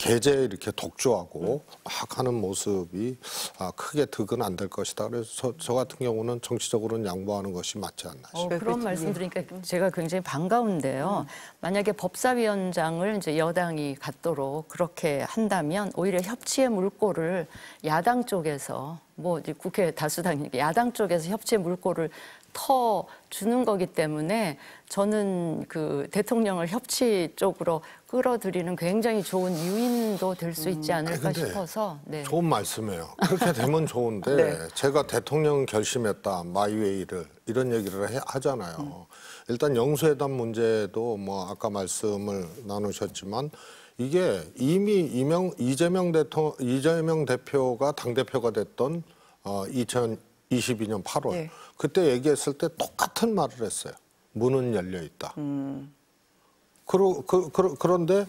B: 개제 이렇게 독주하고 막 하는 모습이 아, 크게 득은 안 될 것이다. 그래서 저, 저, 같은 경우는 정치적으로는 양보하는 것이 맞지 않나 어, 싶습니다. 어, 그런 말씀
C: 드리니까 제가 굉장히 반가운데요. 음. 만약에 법사위원장을 이제 여당이 갖도록 그렇게 한다면 오히려 협치의 물꼬를 야당 쪽에서 뭐 국회 다수당이니까 야당 쪽에서 협치의 물꼬를 터 주는 거기 때문에 저는 그 대통령을 협치 쪽으로 끌어들이는 굉장히 좋은 유인도 될 수 있지 음, 아, 않을까 아 싶어서 네.
B: 좋은 말씀이에요. 그렇게 되면 좋은데 *laughs* 네. 제가 대통령 결심했다 마이웨이를 이런 얘기를 해, 하잖아요. 음. 일단 영수회담 문제도 뭐 아까 말씀을 나누셨지만 이게 이미 이명 이재명 대통령 이재명 대표가 당 대표가 됐던 어, 2022년 8월. 네. 그때 얘기했을 때 똑같은 말을 했어요. 문은 열려 있다. 음. 그러, 그, 그, 그런데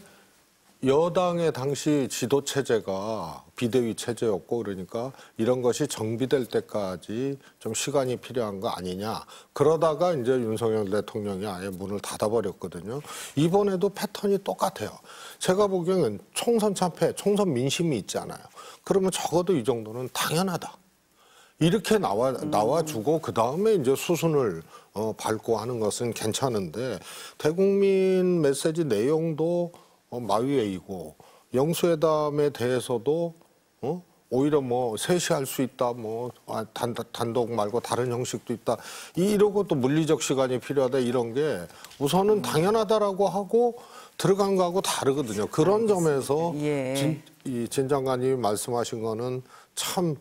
B: 여당의 당시 지도 체제가 비대위 체제였고 그러니까 이런 것이 정비될 때까지 좀 시간이 필요한 거 아니냐. 그러다가 이제 윤석열 대통령이 아예 문을 닫아버렸거든요. 이번에도 패턴이 똑같아요. 제가 보기에는 총선 참패, 총선 민심이 있잖아요. 그러면 적어도 이 정도는 당연하다. 이렇게 나와 음. 나와주고 그 다음에 이제 수순을 어, 밟고 하는 것은 괜찮은데 대국민 메시지 내용도 어, 마위웨이고 영수회담에 대해서도 어? 오히려 뭐 세시할 수 있다, 뭐 아, 단, 단독 말고 다른 형식도 있다. 이러고 또 물리적 시간이 필요하다 이런 게 우선은 음. 당연하다라고 하고 들어간 거하고 다르거든요. 그런 점에서 예. 진, 이 진장관님이 말씀하신 거는 참.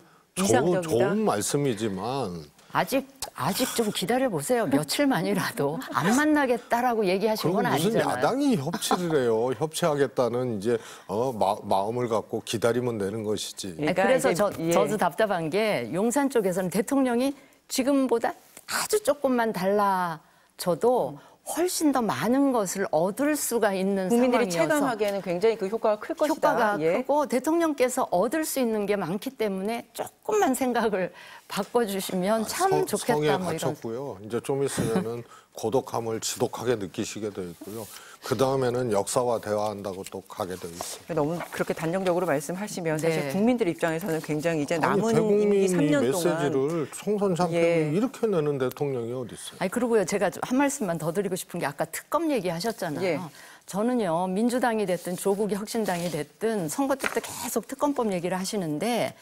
B: 이상적이다. 좋은, 좋은 말씀이지만 아직 아직 좀 기다려 보세요. 며칠만이라도 안
C: 만나겠다라고 얘기하신 건 아니잖아요. 무슨
B: 야당이 협치를 해요. 협치하겠다는 이제 어, 마, 음을 갖고 기다리면 되는 것이지. 그러니까 그래서 저, 예. 저도
C: 답답한 게 용산 쪽에서는 대통령이 지금보다 아주 조금만 달라져도 음. 훨씬 더 많은 것을 얻을 수가 있는 국민들이 상황이어서 체감하기에는 굉장히 그 효과가 클 것이다. 효과가 예. 크고 대통령께서 얻을 수 있는 게 많기 때문에 조금만 생각을 바꿔주시면 참 성, 좋겠다. 뭐 성에 뭐 이런.
B: 갇혔고요. 이제 좀 있으면은 고독함을 지독하게 느끼시게 되고요. 그 다음에는 역사와 대화한다고 또 가게 돼 있어요.
A: 네, 너무 그렇게 단정적으로 말씀하시면 네. 사실
C: 국민들 입장에서는 굉장히 이제
B: 남은 아니, 대국 3년 메시지를
A: 동안
C: 총선 상태 예. 이렇게
B: 내는 대통령이 어디 있어요?
C: 아니 그리고요 제가 한 말씀만 더 드리고 싶은 게 아까 특검 얘기하셨잖아요. 예. 저는요 민주당이 됐든 조국이 혁신당이 됐든 선거 때 계속 특검법 얘기를 하시는데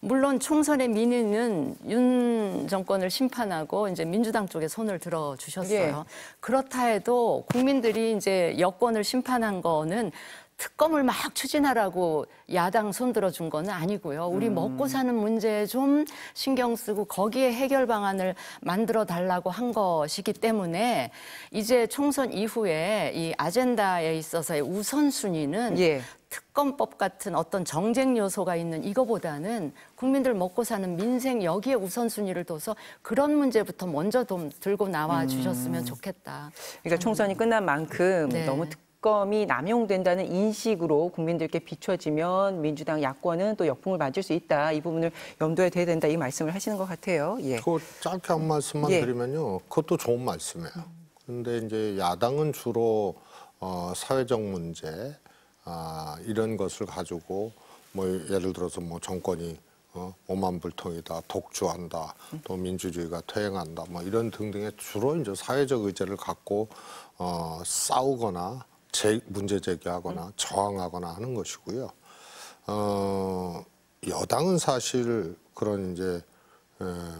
C: 물론 총선의 민의는 윤 정권을 심판하고 이제 민주당 쪽에 손을 들어 주셨어요. 예. 그렇다 해도 국민들이 이제 여권을 심판한 거는 특검을 막 추진하라고 야당 손들어 준건 아니고요. 우리 음. 먹고 사는 문제에 좀 신경 쓰고 거기에 해결 방안을 만들어 달라고 한 것이기 때문에 이제 총선 이후에 이 아젠다에 있어서의 우선순위는 예. 특검법 같은 어떤 정쟁 요소가 있는 이거보다는 국민들 먹고 사는 민생 여기에 우선순위를 둬서 그런 문제부터 먼저 좀 들고 나와 음. 주셨으면 좋겠다.
A: 그러니까 총선이 음. 끝난 만큼 네. 너무 특 특검이 남용된다는 인식으로 국민들께 비춰지면 민주당 야권은 또 역풍을 맞을 수 있다. 이 부분을 염두에 둬야 된다. 이 말씀을 하시는 것 같아요. 예. 그 짧게 한
B: 말씀만 예. 드리면요. 그것도 좋은 말씀이에요. 근데 이제 야당은 주로 어, 사회적 문제 아, 이런 것을 가지고 뭐 예를 들어서 뭐 정권이 어, 오만불통이다, 독주한다, 또 민주주의가 퇴행한다, 뭐 이런 등등의 주로 이제 사회적 의제를 갖고 어, 싸우거나 제, 문제 제기하거나 음. 저항하거나 하는 것이고요. 어, 여당은 사실 그런 이제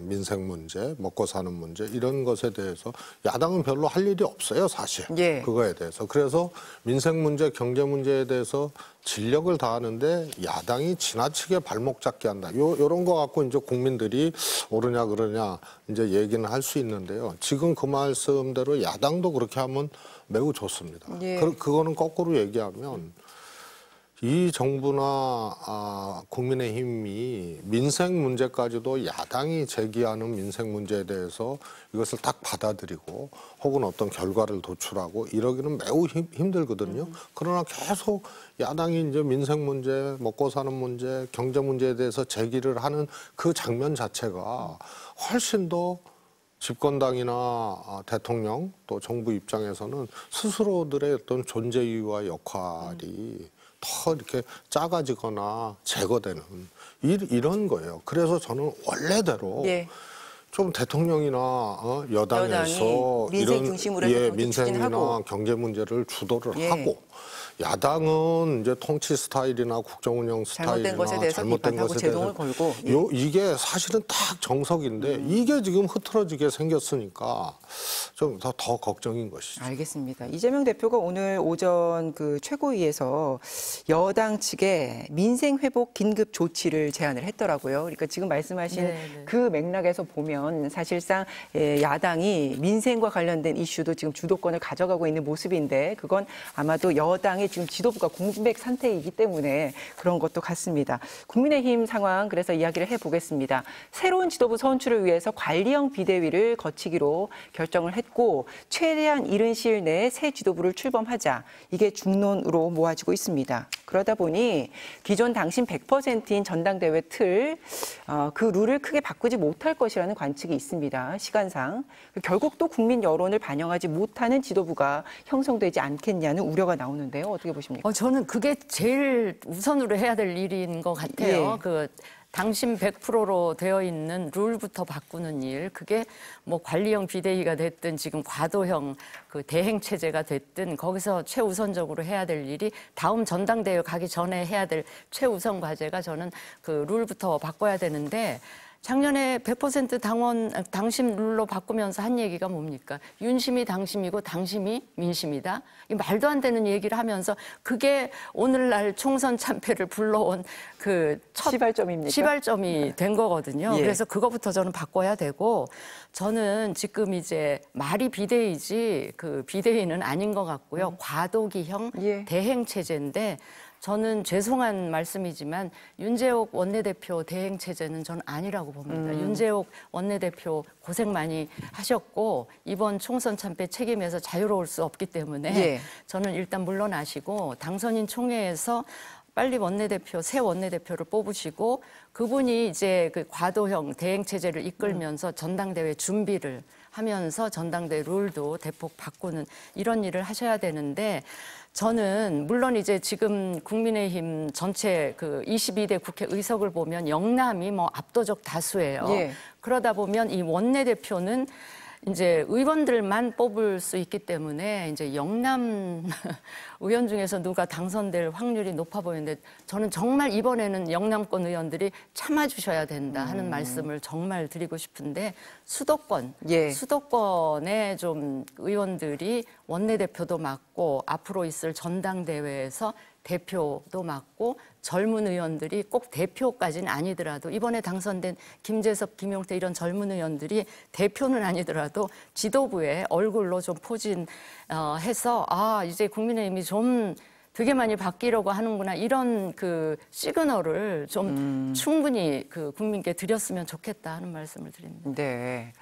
B: 민생 문제, 먹고 사는 문제 이런 것에 대해서 야당은 별로 할 일이 없어요, 사실. 예. 그거에 대해서. 그래서 민생 문제, 경제 문제에 대해서 진력을 다하는데 야당이 지나치게 발목 잡게 한다. 요 요런 거 갖고 이제 국민들이 옳으냐 그러냐 이제 얘기는 할 수 있는데요. 지금 그 말씀대로 야당도 그렇게 하면 매우 좋습니다. 예. 그, 그거는 거꾸로 얘기하면 이 정부나 아, 국민의힘이 민생 문제까지도 야당이 제기하는 민생 문제에 대해서 이것을 딱 받아들이고 혹은 어떤 결과를 도출하고 이러기는 매우 힘, 힘들거든요. 음. 그러나 계속 야당이 이제 민생 문제, 먹고 사는 문제, 경제 문제에 대해서 제기를 하는 그 장면 자체가 훨씬 더 집권당이나 아, 대통령 또 정부 입장에서는 스스로들의 어떤 존재 이유와 역할이 음. 더 이렇게 작아지거나 제거되는 이, 런 거예요. 그래서 저는 원래대로 예. 좀 대통령이나 어, 여당에서 민생 이런 민생 예, 민생이나 경제 문제를 주도를 예. 하고 야당은 이제 통치 스타일이나 국정 운영 스타일이나 잘못된 것에 대해서 잘못된 것에 제동을 걸고 예. 요 이게 사실은 딱 정석인데 음. 이게 지금 흐트러지게 생겼으니까 좀더 더 걱정인 것이죠.
A: 알겠습니다. 이재명 대표가 오늘 오전 그 최고위에서 여당 측에 민생 회복 긴급 조치를 제안을 했더라고요. 그러니까 지금 말씀하신 네네. 네. 그 맥락에서 보면 사실상 예, 야당이 민생과 관련된 이슈도 지금 주도권을 가져가고 있는 모습인데 그건 아마도 여당이 상당히 지금 지도부가 공백 상태이기 때문에 그런 것도 같습니다. 국민의힘 상황 그래서 이야기를 해보겠습니다. 새로운 지도부 선출을 위해서 관리형 비대위를 거치기로 결정을 했고 최대한 이른 시일 내에 새 지도부를 출범하자 이게 중론으로 모아지고 있습니다. 그러다 보니 기존 당신 100%인 전당대회 틀, 어, 그 룰을 크게 바꾸지 못할 것이라는 관측이 있습니다. 시간상. 결국 또 국민 여론을 반영하지 못하는 지도부가 형성되지 않겠냐는 우려가 나오는데요. 어떻게 보십니까?
C: 어, 저는 그게 제일 우선으로 해야 될 일인 것 같아요. 예. 그 당신 100%로 되어 있는 룰부터 바꾸는 일, 그게 뭐 관리형 비대위가 됐든 지금 과도형 그 대행 체제가 됐든 거기서 최우선적으로 해야 될 일이 다음 전당대회 가기 전에 해야 될 최우선 과제가 저는 그 룰부터 바꿔야 되는데 작년에 100% 당원 당심 룰로 바꾸면서 한 얘기가 뭡니까? 윤심이 당심이고 당심이 민심이다. 이 말도 안 되는 얘기를 하면서 그게 오늘날 총선 참패를 불러온 그 첫 시발점입니까? 시발점이 된 거거든요. 예. 그래서 그거부터 저는 바꿔야 되고 저는 지금 이제 말이 비대위지 그 비대위는 아닌 것 같고요. 음. 과도기형 예. 대행 체제인데 저는 죄송한 말씀이지만 윤재옥 원내대표 대행 체제는 저는 아니라고 봅니다. 음. 윤재옥 원내대표 고생 많이 하셨고 이번 총선 참패 책임에서 자유로울 수 없기 때문에 예. 저는 일단 물러나시고 당선인 총회에서 빨리 원내대표 새 원내대표를 뽑으시고 그분이 이제 그 과도형 대행 체제를 이끌면서 전당대회 준비를 하면서 전당대 룰도 대폭 바꾸는 이런 일을 하셔야 되는데 저는 물론 이제 지금 국민의힘 전체 그 22대 국회 의석을 보면 영남이 뭐 압도적 다수예요. 예. 그러다 보면 이 원내대표는 이제 의원들만 뽑을 수 있기 때문에 이제 영남 *laughs* 의원 중에서 누가 당선될 확률이 높아 보이는데 저는 정말 이번에는 영남권 의원들이 참아주셔야 된다 하는 음. 말씀을 정말 드리고 싶은데 수도권 예. 수도권에 좀 의원들이 원내대표도 맡고 앞으로 있을 전당대회에서 대표도 맡고 젊은 의원들이 꼭 대표까지는 아니더라도 이번에 당선된 김재섭, 김용태 이런 젊은 의원들이 대표는 아니더라도 지도부의 얼굴로 좀 포진해서 아 이제 국민의힘이 좀 되게 많이 바뀌려고 하는구나 이런 그 시그널을 좀 음. 충분히 그 국민께 드렸으면 좋겠다 하는 말씀을 드립니다.
A: 네.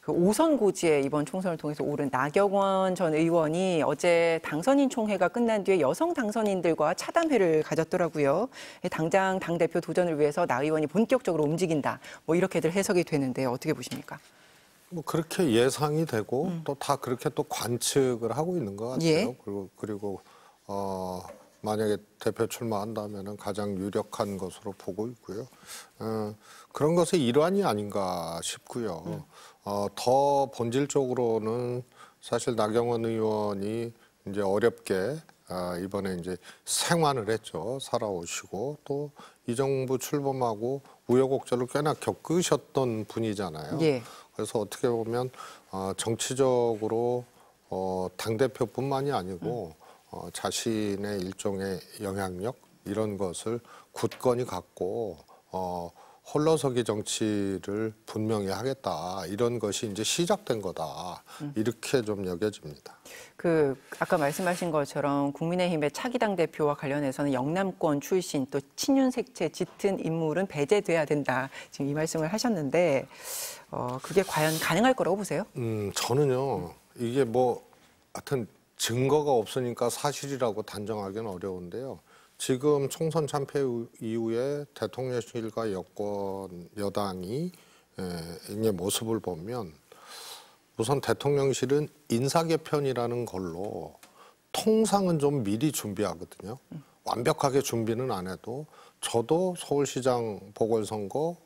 A: 그 오선 고지에 이번 총선을 통해서 오른 나경원 전 의원이 어제 당선인 총회가 끝난 뒤에 여성 당선인들과 차담회를 가졌더라고요. 당장 당 대표 도전을 위해서 나 의원이 본격적으로 움직인다. 뭐 이렇게들 해석이 되는데 어떻게 보십니까?
B: 뭐 그렇게 예상이 되고 음. 또다 그렇게 또 관측을 하고 있는 것 같아요. 예? 그리고 그리고 어, 만약에 대표 출마한다면 가장 유력한 것으로 보고 있고요. 어, 그런 것의 일환이 아닌가 싶고요. 네. 어, 더 본질적으로는 사실 나경원 의원이 이제 어렵게 아, 이번에 이제 생환을 했죠. 살아오시고 또 이 정부 출범하고 우여곡절을 꽤나 겪으셨던 분이잖아요. 예. 그래서 어떻게 보면 어, 정치적으로 어, 당대표뿐만이 아니고 음. 어, 자신의 일종의 영향력 이런 것을 굳건히 갖고 어, 홀로서기 정치를 분명히 하겠다 이런 것이 이제 시작된 거다 음. 이렇게 좀 여겨집니다.
A: 그 아까 말씀하신 것처럼 국민의힘의 차기당 대표와 관련해서는 영남권 출신 또 친윤색채 짙은 인물은 배제돼야 된다 지금 이 말씀을 하셨는데 어, 그게 과연 가능할 거라고 보세요?
B: 음 저는요 이게 뭐 하여튼 증거가 없으니까 사실이라고 단정하기는 어려운데요. 지금 총선 참패 이후에 대통령실과 여권 여당이 의 모습을 보면 우선 대통령실은 인사 개편이라는 걸로 통상은 좀 미리 준비하거든요. 완벽하게 준비는 안 해도 저도 서울시장 보궐선거,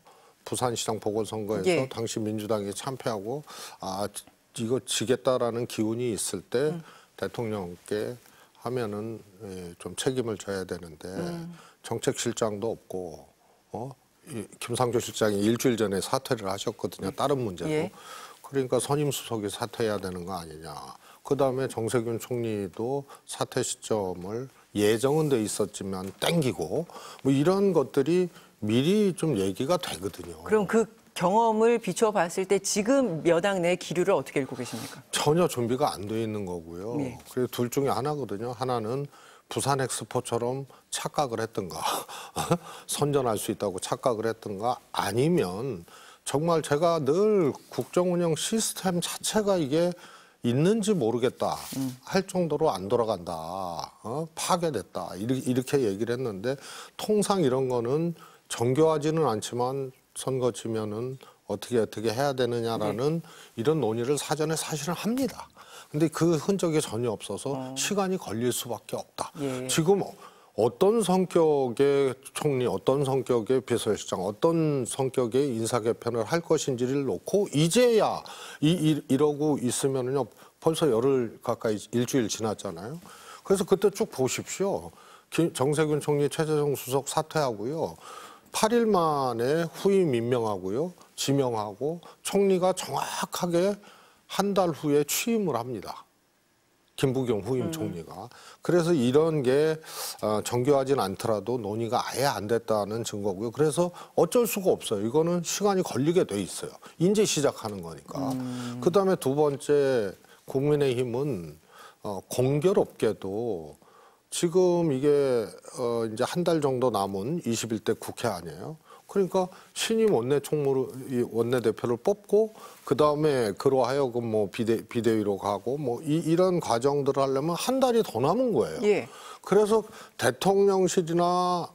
B: 부산시장 보궐선거에서 예. 당시 민주당이 참패하고 아 이거 지겠다라는 기운이 있을 때. 음. 대통령께 하면은 예, 좀 책임을 져야 되는데 음. 정책실장도 없고 어? 김상조 실장이 일주일 전에 사퇴를 하셨거든요. 다른 문제로. 예. 그러니까 선임 수석이 사퇴해야 되는 거 아니냐. 그다음에 정세균 총리도 사퇴 시점을 예정은 돼 있었지만 땡기고 뭐 이런 것들이 미리 좀 얘기가 되거든요.
A: 그럼 그 경험을 비추어봤을때 지금 여당 내 기류를 어떻게 읽고 계십니까?
B: 전혀 준비가 안 돼 있는 거고요. 네. 예. 그래둘 중에 하나거든요. 하나는 부산 엑스포처럼 착각을 했던가 *laughs* 선전할 수 있다고 착각을 했던가 아니면 정말 제가 늘 국정운영 시스템 자체가 이게 있는지 모르겠다 음. 할 정도로 안 돌아간다 어? 파괴됐다 이렇게 얘기를 했는데 통상 이런 거는 정교하지는 않지만 선거 지면은 어떻게 어떻게 해야 되느냐라는 네. 이런 논의를 사전에 사실은 합니다. 근데 그 흔적이 전혀 없어서 어. 시간이 걸릴 수밖에 없다. 예. 지금 어떤 성격의 총리, 어떤 성격의 비서실장, 어떤 성격의 인사 개편을 할 것인지를 놓고 이제야 이, 이, 러고 있으면은요 벌써 열흘 가까이 일주일 지났잖아요. 그래서 그때 쭉 보십시오. 정세균 총리, 최재성 수석 사퇴하고요. 8일 만에 후임 임명하고요. 지명하고 총리가 정확하게 한 달 후에 취임을 합니다. 김부겸 후임 음. 총리가. 그래서 이런 게 어, 정교하진 않더라도 논의가 아예 안 됐다는 증거고요. 그래서 어쩔 수가 없어요. 이거는 시간이 걸리게 돼 있어요. 이제 시작하는 거니까. 음. 그다음에 두 번째 국민의힘은 어, 공교롭게도 지금 이게 어, 이제 한 달 정도 남은 21대 국회 아니에요. 그러니까 신임 원내 총무이 원내 대표를 뽑고 그 다음에 그러하여금 뭐 비대 비대위로 가고 뭐 이, 이런 과정들을 하려면 한 달이 더 남은 거예요. 예. 그래서 대통령실이나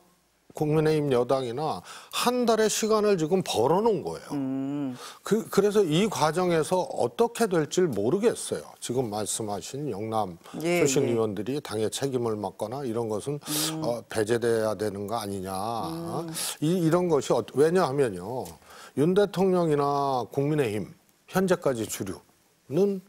B: 국민의힘 여당이나 한 달의 시간을 지금 벌어놓은 거예요. 음. 그, 그래서 이 과정에서 어떻게 될지 모르겠어요. 지금 말씀하신 영남 예, 예. 출신 예. 의원들이 당의 책임을 맡거나 이런 것은 음. 어, 배제돼야 되는 거 아니냐. 음. 이, 이런 것이 어, 왜냐하면요. 윤 대통령이나 국민의힘 현재까지 주류는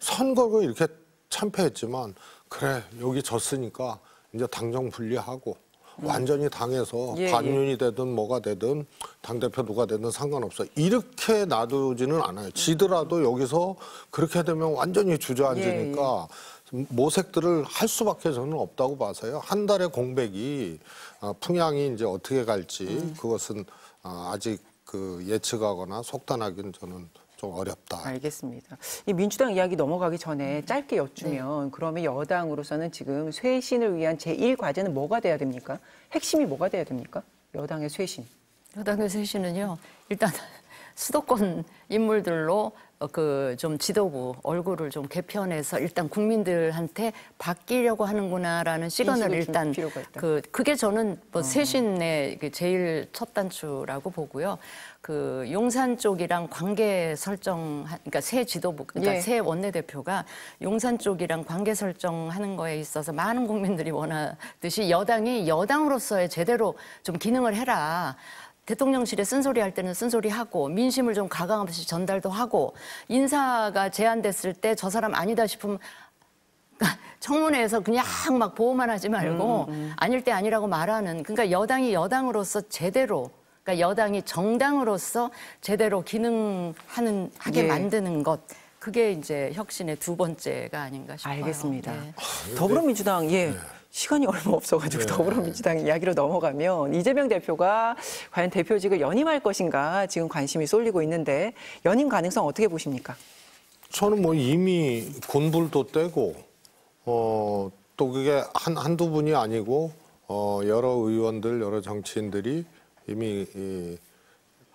B: 선거를 이렇게 참패했지만 그래 여기 졌으니까 이제 당정 분리하고 완전히 당해서 예, 예, 반윤이 되든 뭐가 되든 당대표 누가 되든 상관없어. 이렇게 놔두지는 않아요. 지더라도 여기서 그렇게 되면 완전히 주저앉으니까 예, 모색들을 할 수밖에 저는 없다고 봐서요. 한 달의 공백이 아, 풍향이 이제 어떻게 갈지 음. 그것은 아, 아직 그 예측하거나 속단하기는 저는 좀 어렵다. 알겠습니다.
A: 이 민주당 이야기 넘어가기 전에 음. 짧게 여쭈면 네. 그러면 여당으로서는 지금 쇄신을 위한 제1과제는 뭐가 돼야 됩니까? 핵심이 뭐가 돼야 됩니까? 여당의 쇄신.
C: 여당의 쇄신은요. 일단 수도권 인물들로 어, 그좀 지도부 얼굴을 좀 개편해서 일단 국민들한테 바뀌려고 하는구나라는 시그널을 일단 그 그게 저는 뭐 어. 세신의 그 제일 첫 단추라고 보고요. 그 용산 쪽이랑 관계 설정 그러니까 새 지도부 그러니까 예. 새 원내대표가 용산 쪽이랑 관계 설정하는 거에 있어서 많은 국민들이 원하듯이 여당이 여당으로서의 제대로 좀 기능을 해라. 대통령실에 쓴소리 할 때는 쓴소리 하고 민심을 좀 가감없이 전달도 하고 인사가 제한됐을 때 저 사람 아니다 싶으면 *laughs* 청문회에서 그냥 막 보호만 하지 말고 음, 음, 음. 아닐 때 아니라고 말하는 그러니까 여당이 여당으로서 제대로 그러니까 여당이 정당으로서 제대로 기능하는 하게 예. 만드는 것 그게 이제 혁신의 두 번째가 아닌가 싶어요. 알겠습니다. 네.
A: 더불어민주당 예. 네. 시간이 *laughs* 얼마 없어가지고 네. 더불어민주당 이야기로 넘어가면 이재명 대표가 과연 대표직을 연임할 것인가 지금 관심이 쏠리고 있는데 연임 가능성 어떻게 보십니까?
B: 저는 뭐 이미 군불도 떼고 어, 또 그게 한, 한두 분이 아니고 어, 여러 의원들, 여러 정치인들이 이미 이,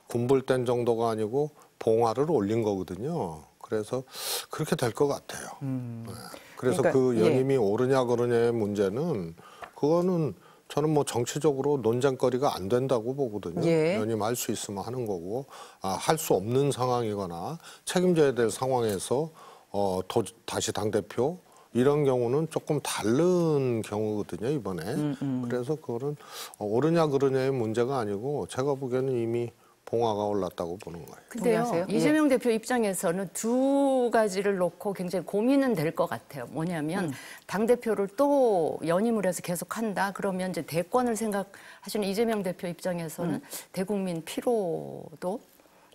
B: 군불 뗀 정도가 아니고 봉화를 올린 거거든요. 그래서 그렇게 될 것 같아요. 음. 네. 그래서 그러니까, 그 예. 연임이 예. 오르냐 그러냐의 문제는 그거는 저는 뭐 정치적으로 논쟁거리가 안 된다고 보거든요. 예. 연임할 수 있으면 하는 거고 아, 할 수 없는 상황이거나 책임져야 될 상황에서 어, 도, 다시 당 대표 이런 경우는 조금 다른 경우거든요 이번에. 음, 음. 그래서 그거는 오르냐 어, 그러냐의 문제가 아니고 제가 보기에는 이미 봉화가 올랐다고 보는 거예요. 근데요, 예. 이재명
C: 대표 입장에서는 두 가지를 놓고 굉장히 고민은 될 것 같아요. 뭐냐면 음. 당 대표를 또 연임을 해서 계속 한다. 그러면 이제 대권을 생각하시는 이재명 대표 입장에서는 음. 대국민 피로도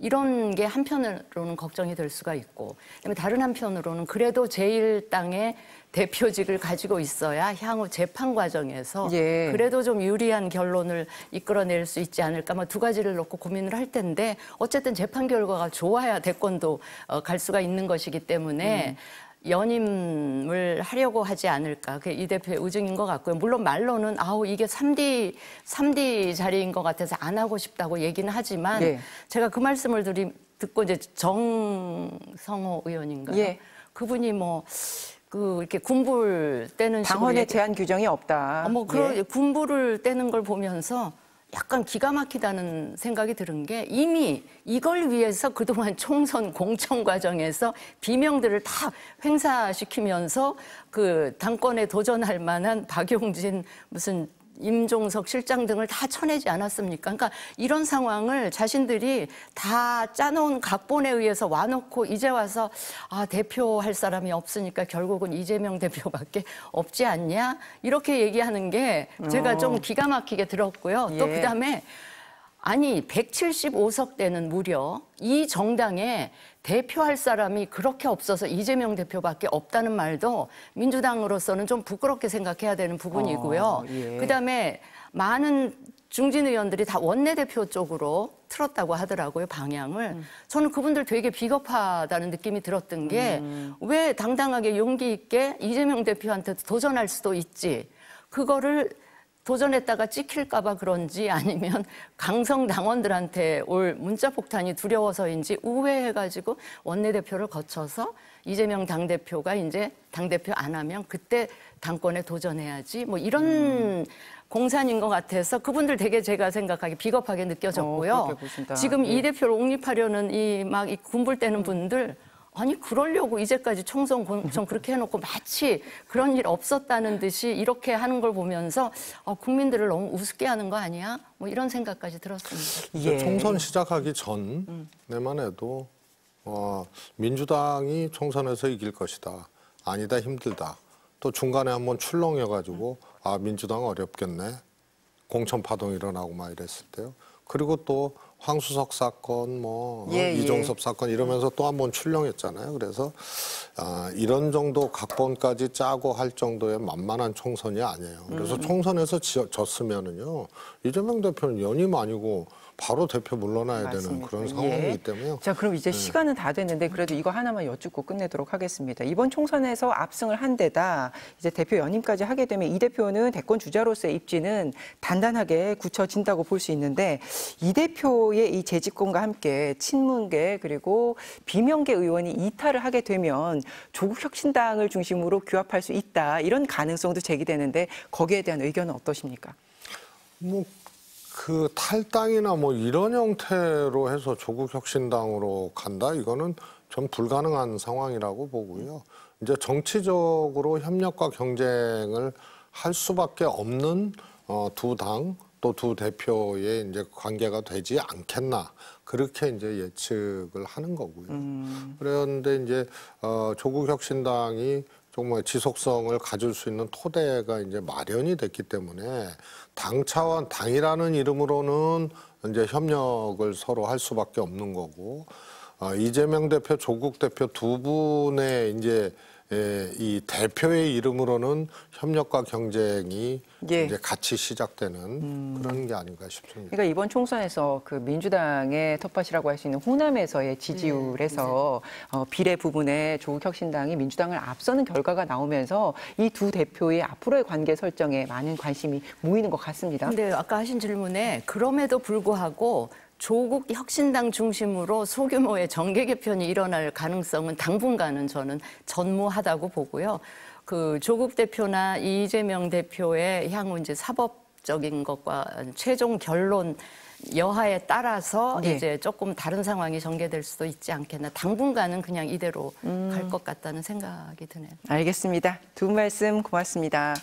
C: 이런 게 한편으로는 걱정이 될 수가 있고 그다음에 다른 한편으로는 그래도 제1당의 대표직을 가지고 있어야 향후 재판 과정에서 예. 그래도 좀 유리한 결론을 이끌어낼 수 있지 않을까 뭐두 가지를 놓고 고민을 할 텐데 어쨌든 재판 결과가 좋아야 대권도 어, 갈 수가 있는 것이기 때문에 음. 연임을 하려고 하지 않을까. 그이 게 대표의 의중인 것 같고요. 물론 말로는 아우 이게 3D 3D 자리인 것 같아서 안 하고 싶다고 얘기는 하지만 예. 제가 그 말씀을 드리, 듣고 이제 정성호 의원인가요? 예. 그분이 뭐 그 이렇게 군불 떼는 방언에 대한 규정이 없다. 어, 뭐그 예. 군불을 떼는 걸 보면서 약간 기가 막히다는 생각이 드는 게 이미 이걸 위해서 그동안 총선 공천 과정에서 비명들을 다 횡사시키면서 그 당권에 도전할 만한 박용진 무슨 임종석 실장 등을 다 쳐내지 않았습니까? 그러니까 이런 상황을 자신들이 다 짜놓은 각본에 의해서 와놓고 이제 와서 아 대표할 사람이 없으니까 결국은 이재명 대표밖에 *laughs* 없지 않냐 이렇게 얘기하는 게 제가 좀 어. 기가 막히게 들었고요. 또 예. 그다음에 예. 아니 175석 되는 무려 이 정당에 대표할 사람이 그렇게 없어서 이재명 대표밖에 없다는 말도 민주당으로서는 좀 부끄럽게 생각해야 되는 부분이고요. 어, 예. 그다음에 많은 중진 의원들이 다 원내대표 쪽으로 틀었다고 하더라고요, 방향을. 음. 저는 그분들 되게 비겁하다는 느낌이 들었던 게왜 음. 당당하게 용기 있게 이재명 대표한테 도전할 수도 있지. 그거를 도전했다가 찍힐까봐 그런지 아니면 *laughs* 강성 당원들한테 올 문자 폭탄이 두려워서인지 우회해가지고 원내대표를 거쳐서 이재명 당대표가 이제 당대표 안 하면 그때 당권에 도전해야지 뭐 이런 음. 공산인 것 같아서 그분들 되게 제가 생각하기 비겁하게 느껴졌고요. 어, 지금 이 네. 대표를 옹립하려는 이 막이 이 군불 떼는 분들 아니 그러려고 이제까지 총선 공천 그렇게 해놓고 마치 그런 일 없었다는 듯이 이렇게 하는 걸 보면서 어, 국민들을 너무 우습게 하는 거 아니야? 뭐 이런 생각까지
B: 들었습니다. 예. 총선 시작하기 전에만 해도 어, 민주당이 총선에서 이길 것이다. 아니다 힘들다. 또 중간에 한번 출렁여가지고 아 민주당 어렵겠네. 공천 파동 일어나고 막 이랬을 때요. 그리고 또 황수석 사건, 뭐 예, 어, 예. 이종섭 예. 사건 이러면서 또한번 출렁했잖아요. 그래서 아, 이런 정도 각본까지 짜고 할 정도의 만만한 총선이 아니에요. 그래서 음. 총선에서 지, 졌으면은요 이재명 대표는 연임 아니고 바로 대표 물러나야 맞습니다. 되는 그런 예. 상황이기 때문에요.
A: 자, 그럼 이제 네. 시간은 다 됐는데 그래도 이거 하나만 여쭙고 끝내도록 하겠습니다. 이번 총선에서 압승을 한 데다 이제 대표 연임까지 하게 되면 이 대표는 대권 주자로서의 입지는 단단하게 굳혀진다고 볼 수 있는데 이 대표의 이 재집권과 함께 친문계 그리고 비명계 의원이 이탈을 하게 되면 조국 혁신당을 중심으로 규합할 수 있다 이런 가능성도 제기되는데 거기에 대한 의견은 어떠십니까?
B: 뭐그 탈당이나 뭐 이런 형태로 해서 조국 혁신당으로 간다 이거는 전 불가능한 상황이라고 보고요. 이제 정치적으로 협력과 경쟁을 할 수밖에 없는 어, 두 당, 또 두 대표의 이제 관계가 되지 않겠나 그렇게 이제 예측을 하는 거고요. 음. 그런데 이제 어, 조국 혁신당이 정말 지속성을 가질 수 있는 토대가 이제 마련이 됐기 때문에 당 차원 당이라는 이름으로는 이제 협력을 서로 할 수밖에 없는 거고 어, 이재명 대표, 조국 대표 두 분의 이제 예, 이 대표의 이름으로는 협력과 경쟁이 예. 이제 같이 시작되는 음. 그런 게 아닌가
A: 싶습니다. 그러니까 이번 총선에서 그 민주당의 텃밭이라고 할 수 있는 호남에서의 지지율에서 네. 네. 어, 비례 부분에 조국혁신당이 민주당을 앞서는 결과가 나오면서 이 두 대표의 앞으로의
C: 관계 설정에 많은 관심이 모이는 것 같습니다. 근데 아까 하신 질문에 그럼에도 불구하고 조국 혁신당 중심으로 소규모의 정계 개편이 일어날 가능성은 당분간은 저는 전무하다고 보고요. 그 조국 대표나 이재명 대표의 향후 이제 사법적인 것과 최종 결론 여하에 따라서 네. 이제 조금 다른 상황이 전개될 수도 있지 않겠나. 당분간은 그냥 이대로 음. 갈것 같다는 생각이 드네요.
A: 알겠습니다. 두 말씀 고맙습니다.